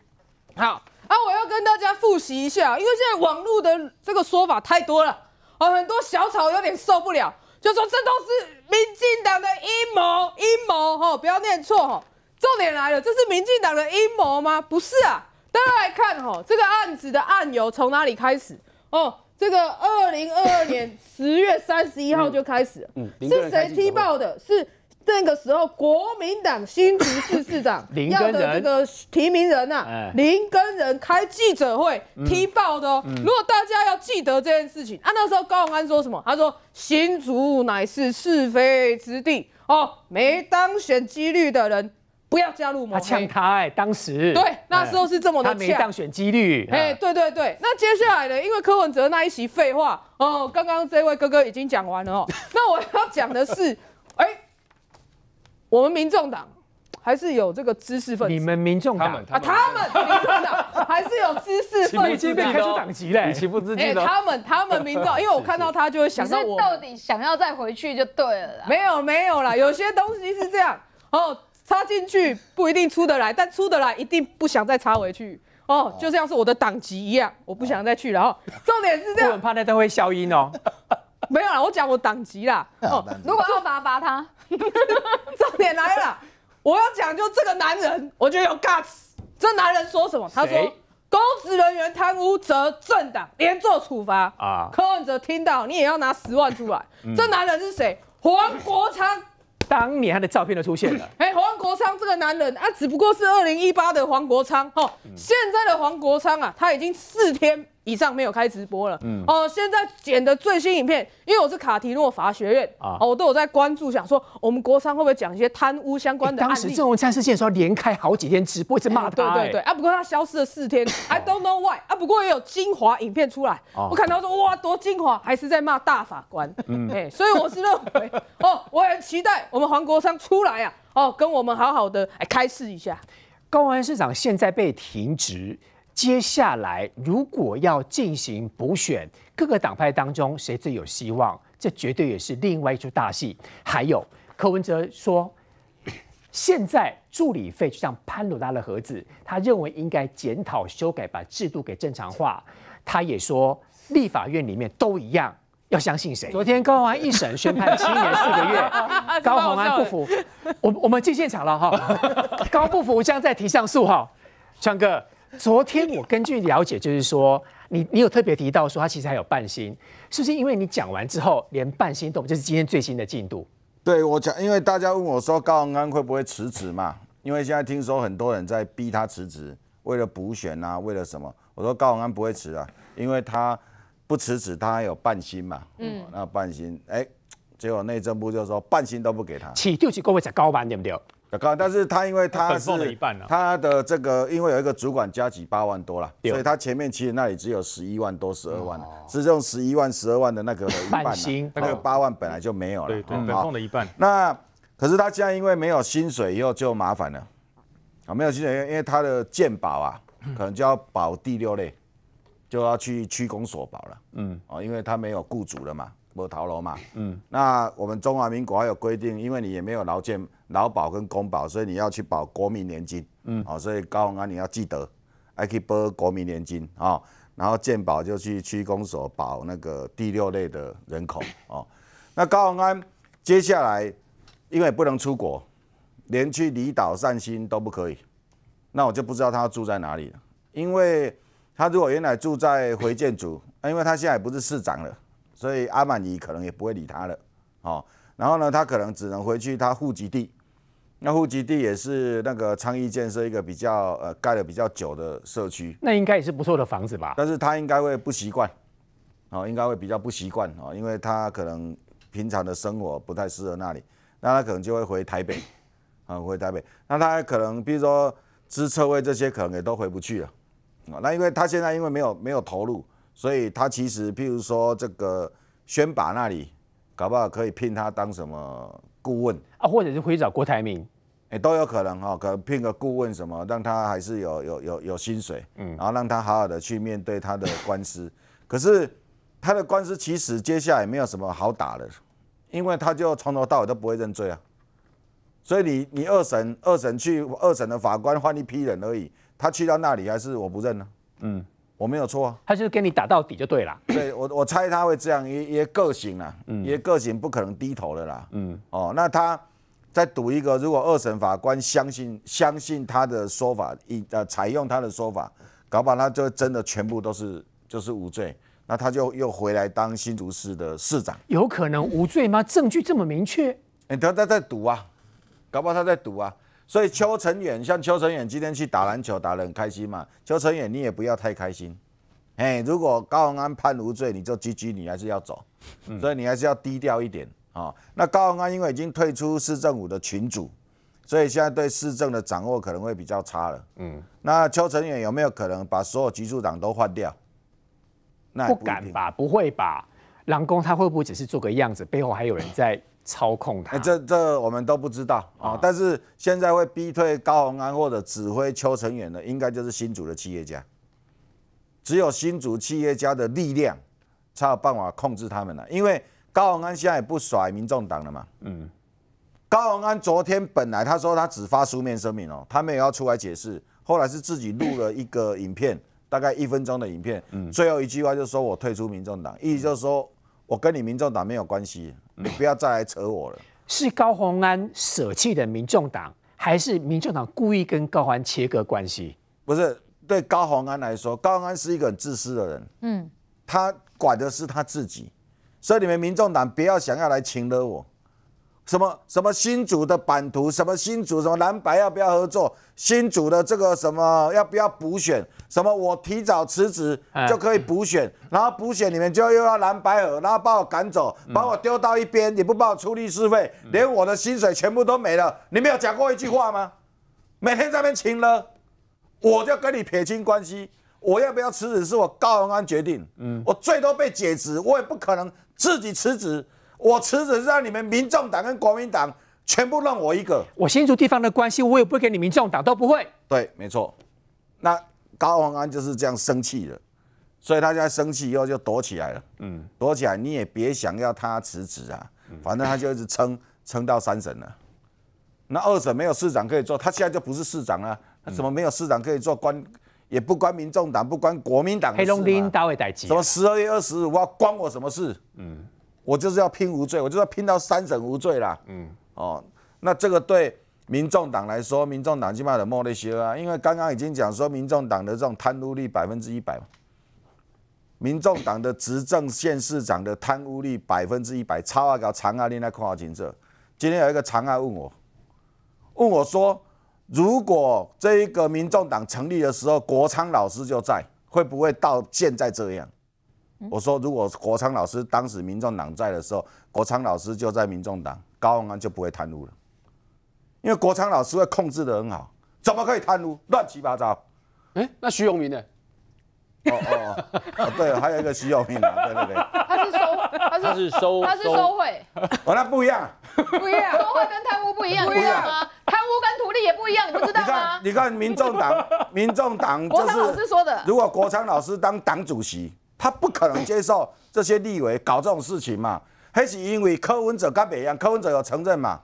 好，啊，我要跟大家复习一下，因为现在网络的这个说法太多了，啊，很多小草有点受不了，就说这都是民进党的阴谋，阴谋，哈，不要念错，哈，重点来了，这是民进党的阴谋吗？不是啊，大家来看，哈，这个案子的案由从哪里开始？哦，这个二零二二年十月三十一号就开始，嗯，是谁踢爆的？是。那个时候，国民党新竹市市长 要的这个提名人呐，林根仁开记者会踢爆的哦。如果大家要记得这件事情啊，那时候高永安说什么？他说：“新竹乃是是非之地哦，没当选几率的人不要加入。”他呛他哎，当时对那时候是这么的当选几率哎，对对对。那接下来呢？因为柯文哲那一席废话哦，刚刚这位哥哥已经讲完了哦，那我要讲的是哎。我们民众党还是有这个知识分子。你们民众党啊，他们民众党 还是有知识分子。开除党籍嘞？你不知？自己。他们他们民众，因为我看到他就会想到我。到底想要再回去就对了啦。没有没有啦，有些东西是这样哦，插进去不一定出得来，但出得来一定不想再插回去哦。就像是我的党籍一样，我不想再去了。然后重点是这样，我很怕那灯会消音哦。没有啦，我讲我党籍啦。哦，如果要罚罚他，重点来了，我要讲就这个男人，我觉得有 guts。这男人说什么？他说，公职人员贪污则政党连做处罚啊。柯文哲听到你也要拿十万出来。这男人是谁？黄国昌。当年他的照片就出现了。哎，黄国昌这个男人啊，只不过是二零一八的黄国昌哦，现在的黄国昌啊，他已经四天。以上没有开直播了，嗯哦，现在剪的最新影片，因为我是卡提诺法学院啊，我都有在关注，想说我们国商会不会讲一些贪污相关的案例。当时郑事件时候连开好几天直播一直骂他，对对对啊，不过他消失了四天，I don't know why 啊，不过也有精华影片出来，我看到说哇多精华，还是在骂大法官，嗯，哎，所以我是认为哦，我很期待我们黄国昌出来啊，哦，跟我们好好的哎开示一下。高安市长现在被停职。接下来如果要进行补选，各个党派当中谁最有希望？这绝对也是另外一出大戏。还有柯文哲说，现在助理费就像潘鲁拉的盒子，他认为应该检讨修改，把制度给正常化。他也说，立法院里面都一样，要相信谁？昨天高安一审宣判七年四个月，高宏安不服，我我们进现场了哈，高不服将再提上诉哈，川哥。昨天我根据了解，就是说你你有特别提到说他其实还有半薪，是不是因为你讲完之后连半薪都不，就是今天最新的进度？对我讲，因为大家问我说高永安会不会辞职嘛？因为现在听说很多人在逼他辞职，为了补选啊，为了什么？我说高永安不会辞啊，因为他不辞职他还有半薪嘛。嗯，那半薪，哎，结果内政部就说半薪都不给他，起就是各位在高班对不对？但是他因为他是他的这个，因为有一个主管加级八万多了，所以他前面其实那里只有十一万多、十二万，只剩十一万、十二万的那个半薪，那个八万本来就没有了，对，本俸的一半。那可是他现在因为没有薪水，以后就麻烦了啊，没有薪水，因为他的鉴保啊，可能就要保第六类，就要去区公所保了。嗯，哦，因为他没有雇主了嘛，没逃楼嘛。嗯，那我们中华民国还有规定，因为你也没有劳健。劳保跟公保，所以你要去保国民年金，嗯，哦，所以高宏安你要记得，还可以保国民年金啊，然后健保就去区公所保那个第六类的人口哦。那高宏安接下来因为不能出国，连去离岛散心都不可以，那我就不知道他住在哪里了，因为他如果原来住在回建组，那因为他现在不是市长了，所以阿曼尼可能也不会理他了，哦，然后呢，他可能只能回去他户籍地。那户籍地也是那个昌邑建设一个比较呃盖了比较久的社区，那应该也是不错的房子吧？但是他应该会不习惯，哦，应该会比较不习惯哦，因为他可能平常的生活不太适合那里，那他可能就会回台北，啊，回台北，那他可能比如说支车位这些可能也都回不去了，啊，那因为他现在因为没有没有投入，所以他其实譬如说这个宣把那里。搞不好可以聘他当什么顾问啊，或者是可以找郭台铭，哎，都有可能哈，可能聘个顾问什么，让他还是有有有有薪水，嗯，然后让他好好的去面对他的官司。可是他的官司其实接下来没有什么好打的，因为他就从头到尾都不会认罪啊，所以你你二审二审去二审的法官换一批人而已，他去到那里还是我不认呢，嗯。我没有错，他就是跟你打到底就对了。对我，我猜他会这样，也也个性啊，也个性不可能低头的啦。嗯，哦，那他再赌一个，如果二审法官相信相信他的说法，一呃采用他的说法，搞不好他就真的全部都是就是无罪，那他就又回来当新竹市的市长。有可能无罪吗？证据这么明确，哎，他他在赌啊，搞不好他在赌啊。所以邱成远像邱成远今天去打篮球，打得很开心嘛？邱成远你也不要太开心，哎，如果高宏安判无罪，你就 GG，你还是要走，所以你还是要低调一点啊。那高宏安因为已经退出市政府的群组，所以现在对市政的掌握可能会比较差了。嗯，那邱成远有没有可能把所有局处长都换掉？那不敢吧？不会吧？狼公他会不会只是做个样子，背后还有人在？操控他，这这我们都不知道啊。但是现在会逼退高鸿安或者指挥邱成远的，应该就是新竹的企业家。只有新竹企业家的力量，才有办法控制他们了。因为高鸿安现在也不甩民众党了嘛。嗯。高鸿安昨天本来他说他只发书面声明哦，他没有要出来解释。后来是自己录了一个影片，大概一分钟的影片。嗯。最后一句话就是说我退出民众党，意思就是说。我跟你民众党没有关系，你不要再来扯我了。是高宏安舍弃的民众党，还是民众党故意跟高宏安切割关系？不是，对高宏安来说，高宏安是一个很自私的人。嗯，他管的是他自己，所以你们民众党不要想要来侵惹我。什么什么新主的版图，什么新主，什么蓝白要不要合作？新主的这个什么要不要补选？什么我提早辞职就可以补选，然后补选你们就又要蓝白耳，然后把我赶走，把我丢到一边，也不帮我出律师费，连我的薪水全部都没了。你没有讲过一句话吗？每天在那边请了，我就跟你撇清关系。我要不要辞职是我高永安决定。嗯，我最多被解职，我也不可能自己辞职。我辞职，让你们民众党跟国民党全部认我一个。我先竹地方的关系，我也不给你民众党，都不会。对，没错。那高王安就是这样生气了，所以他现在生气以后就躲起来了。嗯，躲起来你也别想要他辞职啊，反正他就一直撑撑到三审了。那二审没有市长可以做，他现在就不是市长了。他怎么没有市长可以做？关也不关民众党，不关国民党。黑龙江大会代什么十二月二十五号，关我什么事？嗯。我就是要拼无罪，我就要拼到三审无罪啦。嗯，哦，那这个对民众党来说，民众党起码得莫得些啦。因为刚刚已经讲说，民众党的这种贪污率百分之一百，民众党的执政县市长的贪污率百分之一百，超啊搞长啊，你来看好景色。今天有一个长啊问我，问我说，如果这一个民众党成立的时候，国昌老师就在，会不会到现在这样？我说，如果国昌老师当时民众党在的时候，国昌老师就在民众党，高永安就不会贪污了，因为国昌老师会控制得很好，怎么可以贪污？乱七八糟。哎，那徐永明呢？哦哦，对，还有一个徐永明啊，对对对，他是收，他是收，他是收贿。哦，那不一样。不一样，收贿跟贪污不一样。不一样啊，贪污跟土地也不一样，你不知道吗？你看民众党，民众党。国昌老师说的。如果国昌老师当党主席。他不可能接受这些立委搞这种事情嘛？还是因为柯文哲跟别人，柯文哲有承认嘛？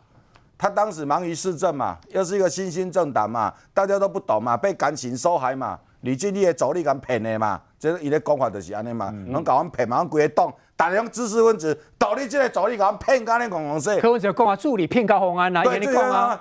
他当时忙于市政嘛，又是一个新兴政党嘛，大家都不懂嘛，被感情收害嘛，李俊毅的助理敢骗的嘛？这伊的讲法就是安尼嘛，能搞安骗嘛，规个党，大家用知识分子道理进来，助理敢骗，敢咧讲讲说。柯文哲讲啊，助理骗到红安啦，你讲嘛。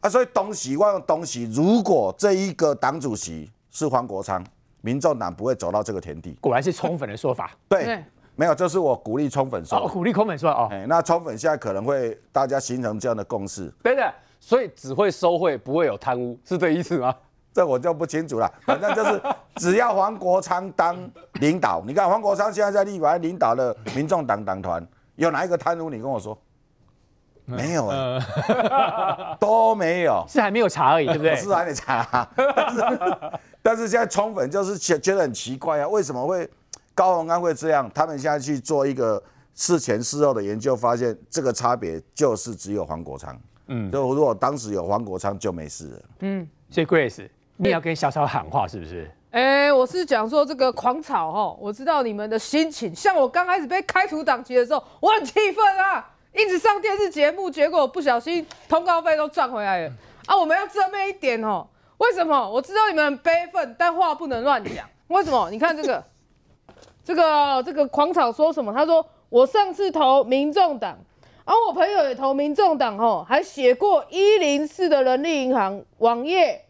啊，所以东西我东西，如果这一个党主席是黄国昌。民众党不会走到这个田地，果然是充粉的说法。对，没有，这是我鼓励充粉说，鼓励充粉说哦。那充粉现在可能会大家形成这样的共识，对的。所以只会收贿，不会有贪污，是这意思吗？这我就不清楚了。反正就是 只要黄国昌当领导，你看黄国昌现在在立法院领导的民众党党团，有哪一个贪污？你跟我说。没有啊，都没有，是还没有查而已，对不对？是还没查，但 是但是现在冲粉就是觉觉得很奇怪啊，为什么会高宏安会这样？他们现在去做一个事前事后的研究，发现这个差别就是只有黄国昌，嗯，就如果当时有黄国昌就没事了，嗯。所以 Grace，你要跟小草喊话是不是？哎，我是讲说这个狂炒哈，我知道你们的心情，像我刚开始被开除党籍的时候，我很气愤啊。一直上电视节目，结果不小心通告费都赚回来了啊！我们要正面一点哦。为什么？我知道你们很悲愤，但话不能乱讲。为什么？你看这个，这个，这个狂草说什么？他说我上次投民众党，啊，我朋友也投民众党，吼，还写过一零四的人力银行网页，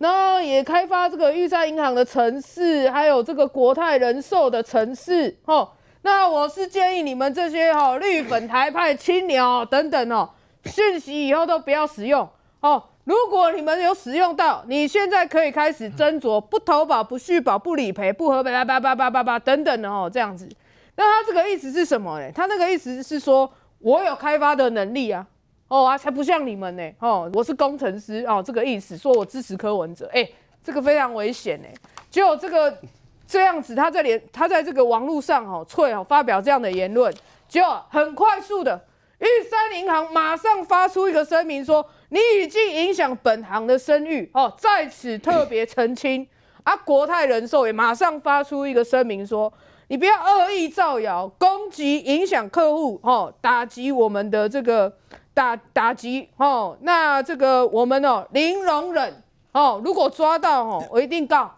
后也开发这个玉山银行的城市，还有这个国泰人寿的城市，吼。那我是建议你们这些哈绿粉台派青年哦等等哦，讯息以后都不要使用哦。如果你们有使用到，你现在可以开始斟酌，不投保、不续保、不理赔、不合法、叭叭叭叭叭叭等等的哦，这样子。那他这个意思是什么嘞？他那个意思是说我有开发的能力啊，哦啊，才不像你们呢，哦，我是工程师哦，这个意思说我支持柯文哲，哎，这个非常危险嘞，就这个。这样子，他在连他在这个网络上哦，吹哦，发表这样的言论，就很快速的，玉山银行马上发出一个声明说，你已经影响本行的声誉哦，在此特别澄清。啊，国泰人寿也马上发出一个声明说，你不要恶意造谣、攻击、影响客户哦，打击我们的这个打打击哦，那这个我们哦，零容忍哦，如果抓到哦，我一定告。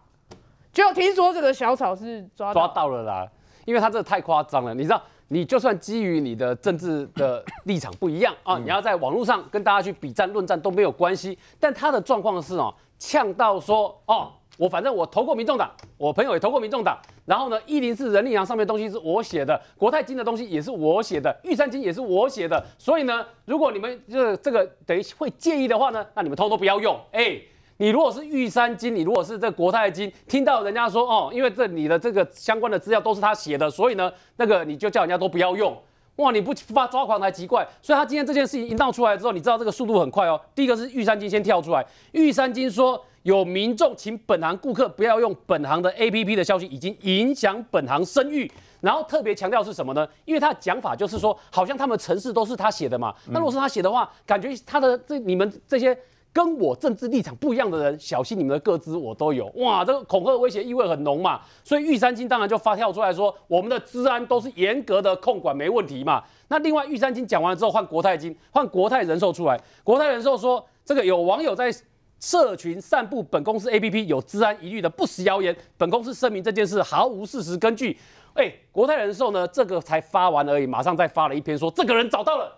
就听说这个小草是抓抓到了啦，因为他这太夸张了，你知道，你就算基于你的政治的立场不一样啊，你要在网络上跟大家去比战论战都没有关系，但他的状况是哦，呛到说哦，我反正我投过民众党，我朋友也投过民众党，然后呢，一零四人力行上面东西是我写的，国泰金的东西也是我写的，玉山金也是我写的，所以呢，如果你们就这个等于会介意的话呢，那你们通通不要用，哎。你如果是玉山金，你如果是这国泰金，听到人家说哦，因为这你的这个相关的资料都是他写的，所以呢，那个你就叫人家都不要用，哇，你不发抓狂才奇怪。所以他今天这件事情一闹出来之后，你知道这个速度很快哦。第一个是玉山金先跳出来，玉山金说有民众请本行顾客不要用本行的 APP 的消息已经影响本行声誉，然后特别强调是什么呢？因为他的讲法就是说，好像他们的市都是他写的嘛。那如果是他写的话，感觉他的这你们这些。跟我政治立场不一样的人，小心你们的个资，我都有哇！这个恐吓威胁意味很浓嘛，所以玉山金当然就发跳出来说，我们的治安都是严格的控管，没问题嘛。那另外玉山金讲完之后，换国泰金，换国泰人寿出来，国泰人寿说，这个有网友在社群散布本公司 APP 有治安疑虑的不实谣言，本公司声明这件事毫无事实根据。哎，国泰人寿呢，这个才发完而已，马上再发了一篇说这个人找到了，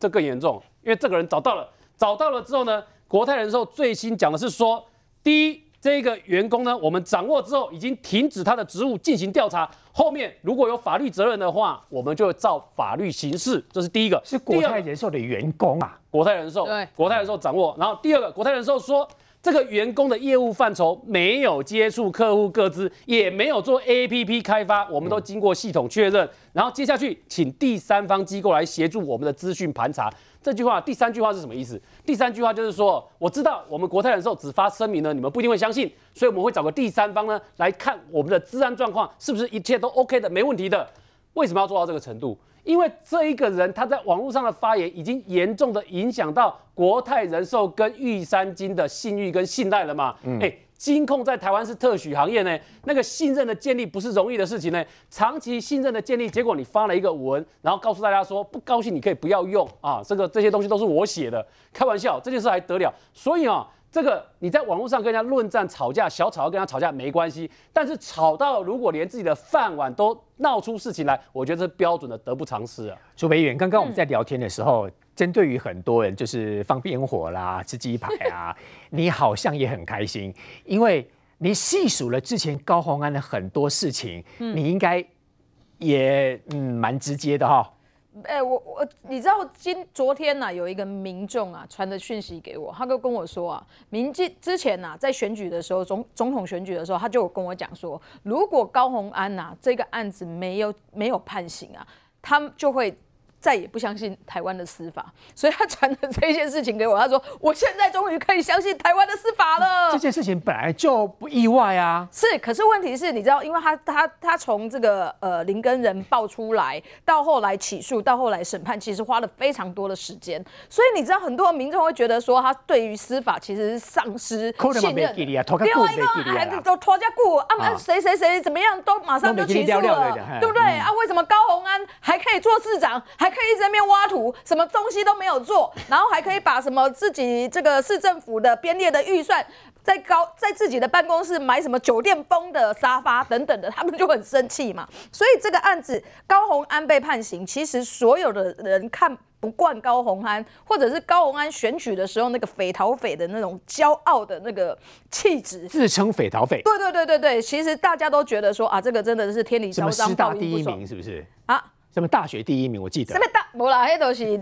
这更严重，因为这个人找到了。找到了之后呢？国泰人寿最新讲的是说，第一，这个员工呢，我们掌握之后已经停止他的职务进行调查。后面如果有法律责任的话，我们就照法律行事。这是第一个，是国泰人寿的员工啊。国泰人寿，对，国泰人寿掌握。然后第二个，国泰人寿说这个员工的业务范畴没有接触客户各资，也没有做 A P P 开发，我们都经过系统确认。然后接下去，请第三方机构来协助我们的资讯盘查。这句话第三句话是什么意思？第三句话就是说，我知道我们国泰人寿只发声明呢，你们不一定会相信，所以我们会找个第三方呢来看我们的治安状况是不是一切都 OK 的，没问题的。为什么要做到这个程度？因为这一个人他在网络上的发言已经严重的影响到国泰人寿跟玉山金的信誉跟信赖了嘛。嗯。金控在台湾是特许行业呢，那个信任的建立不是容易的事情呢。长期信任的建立，结果你发了一个文，然后告诉大家说不高兴你可以不要用啊，这个这些东西都是我写的，开玩笑，这件事还得了？所以啊，这个你在网络上跟人家论战吵架，小吵跟人家吵架没关系，但是吵到如果连自己的饭碗都闹出事情来，我觉得是标准的得不偿失啊。朱培远，刚刚我们在聊天的时候。针对于很多人就是放鞭火啦、吃鸡排啊，你好像也很开心，因为你细数了之前高宏安的很多事情，你应该也嗯蛮直接的哈。哎，我我你知道今昨天呢有一个民众啊传的讯息给我，他就跟我说啊，民进之前啊、在选举的时候，总总统选举的时候，他就跟我讲说，如果高宏安呐这个案子没有没有判刑啊，他就会。再也不相信台湾的司法，所以他传了这一件事情给我。他说：“我现在终于可以相信台湾的司法了。”这件事情本来就不意外啊。是，可是问题是，你知道，因为他他他从这个呃林根人爆出来，到后来起诉，到后来审判，其实花了非常多的时间。所以你知道，很多民众会觉得说，他对于司法其实丧失信任。另外一个孩子都拖家雇啊，谁谁谁怎么样都马上就起诉了，对不对？啊，为什么高宏安还可以做市长，还可以那边挖土，什么东西都没有做，然后还可以把什么自己这个市政府的编列的预算，在高在自己的办公室买什么酒店风的沙发等等的，他们就很生气嘛。所以这个案子高红安被判刑，其实所有的人看不惯高红安，或者是高红安选举的时候那个匪逃匪的那种骄傲的那个气质，自称匪逃匪。对对对对对，其实大家都觉得说啊，这个真的是天理昭彰，到大第一名是不是啊？什么大学第一名？我记得。是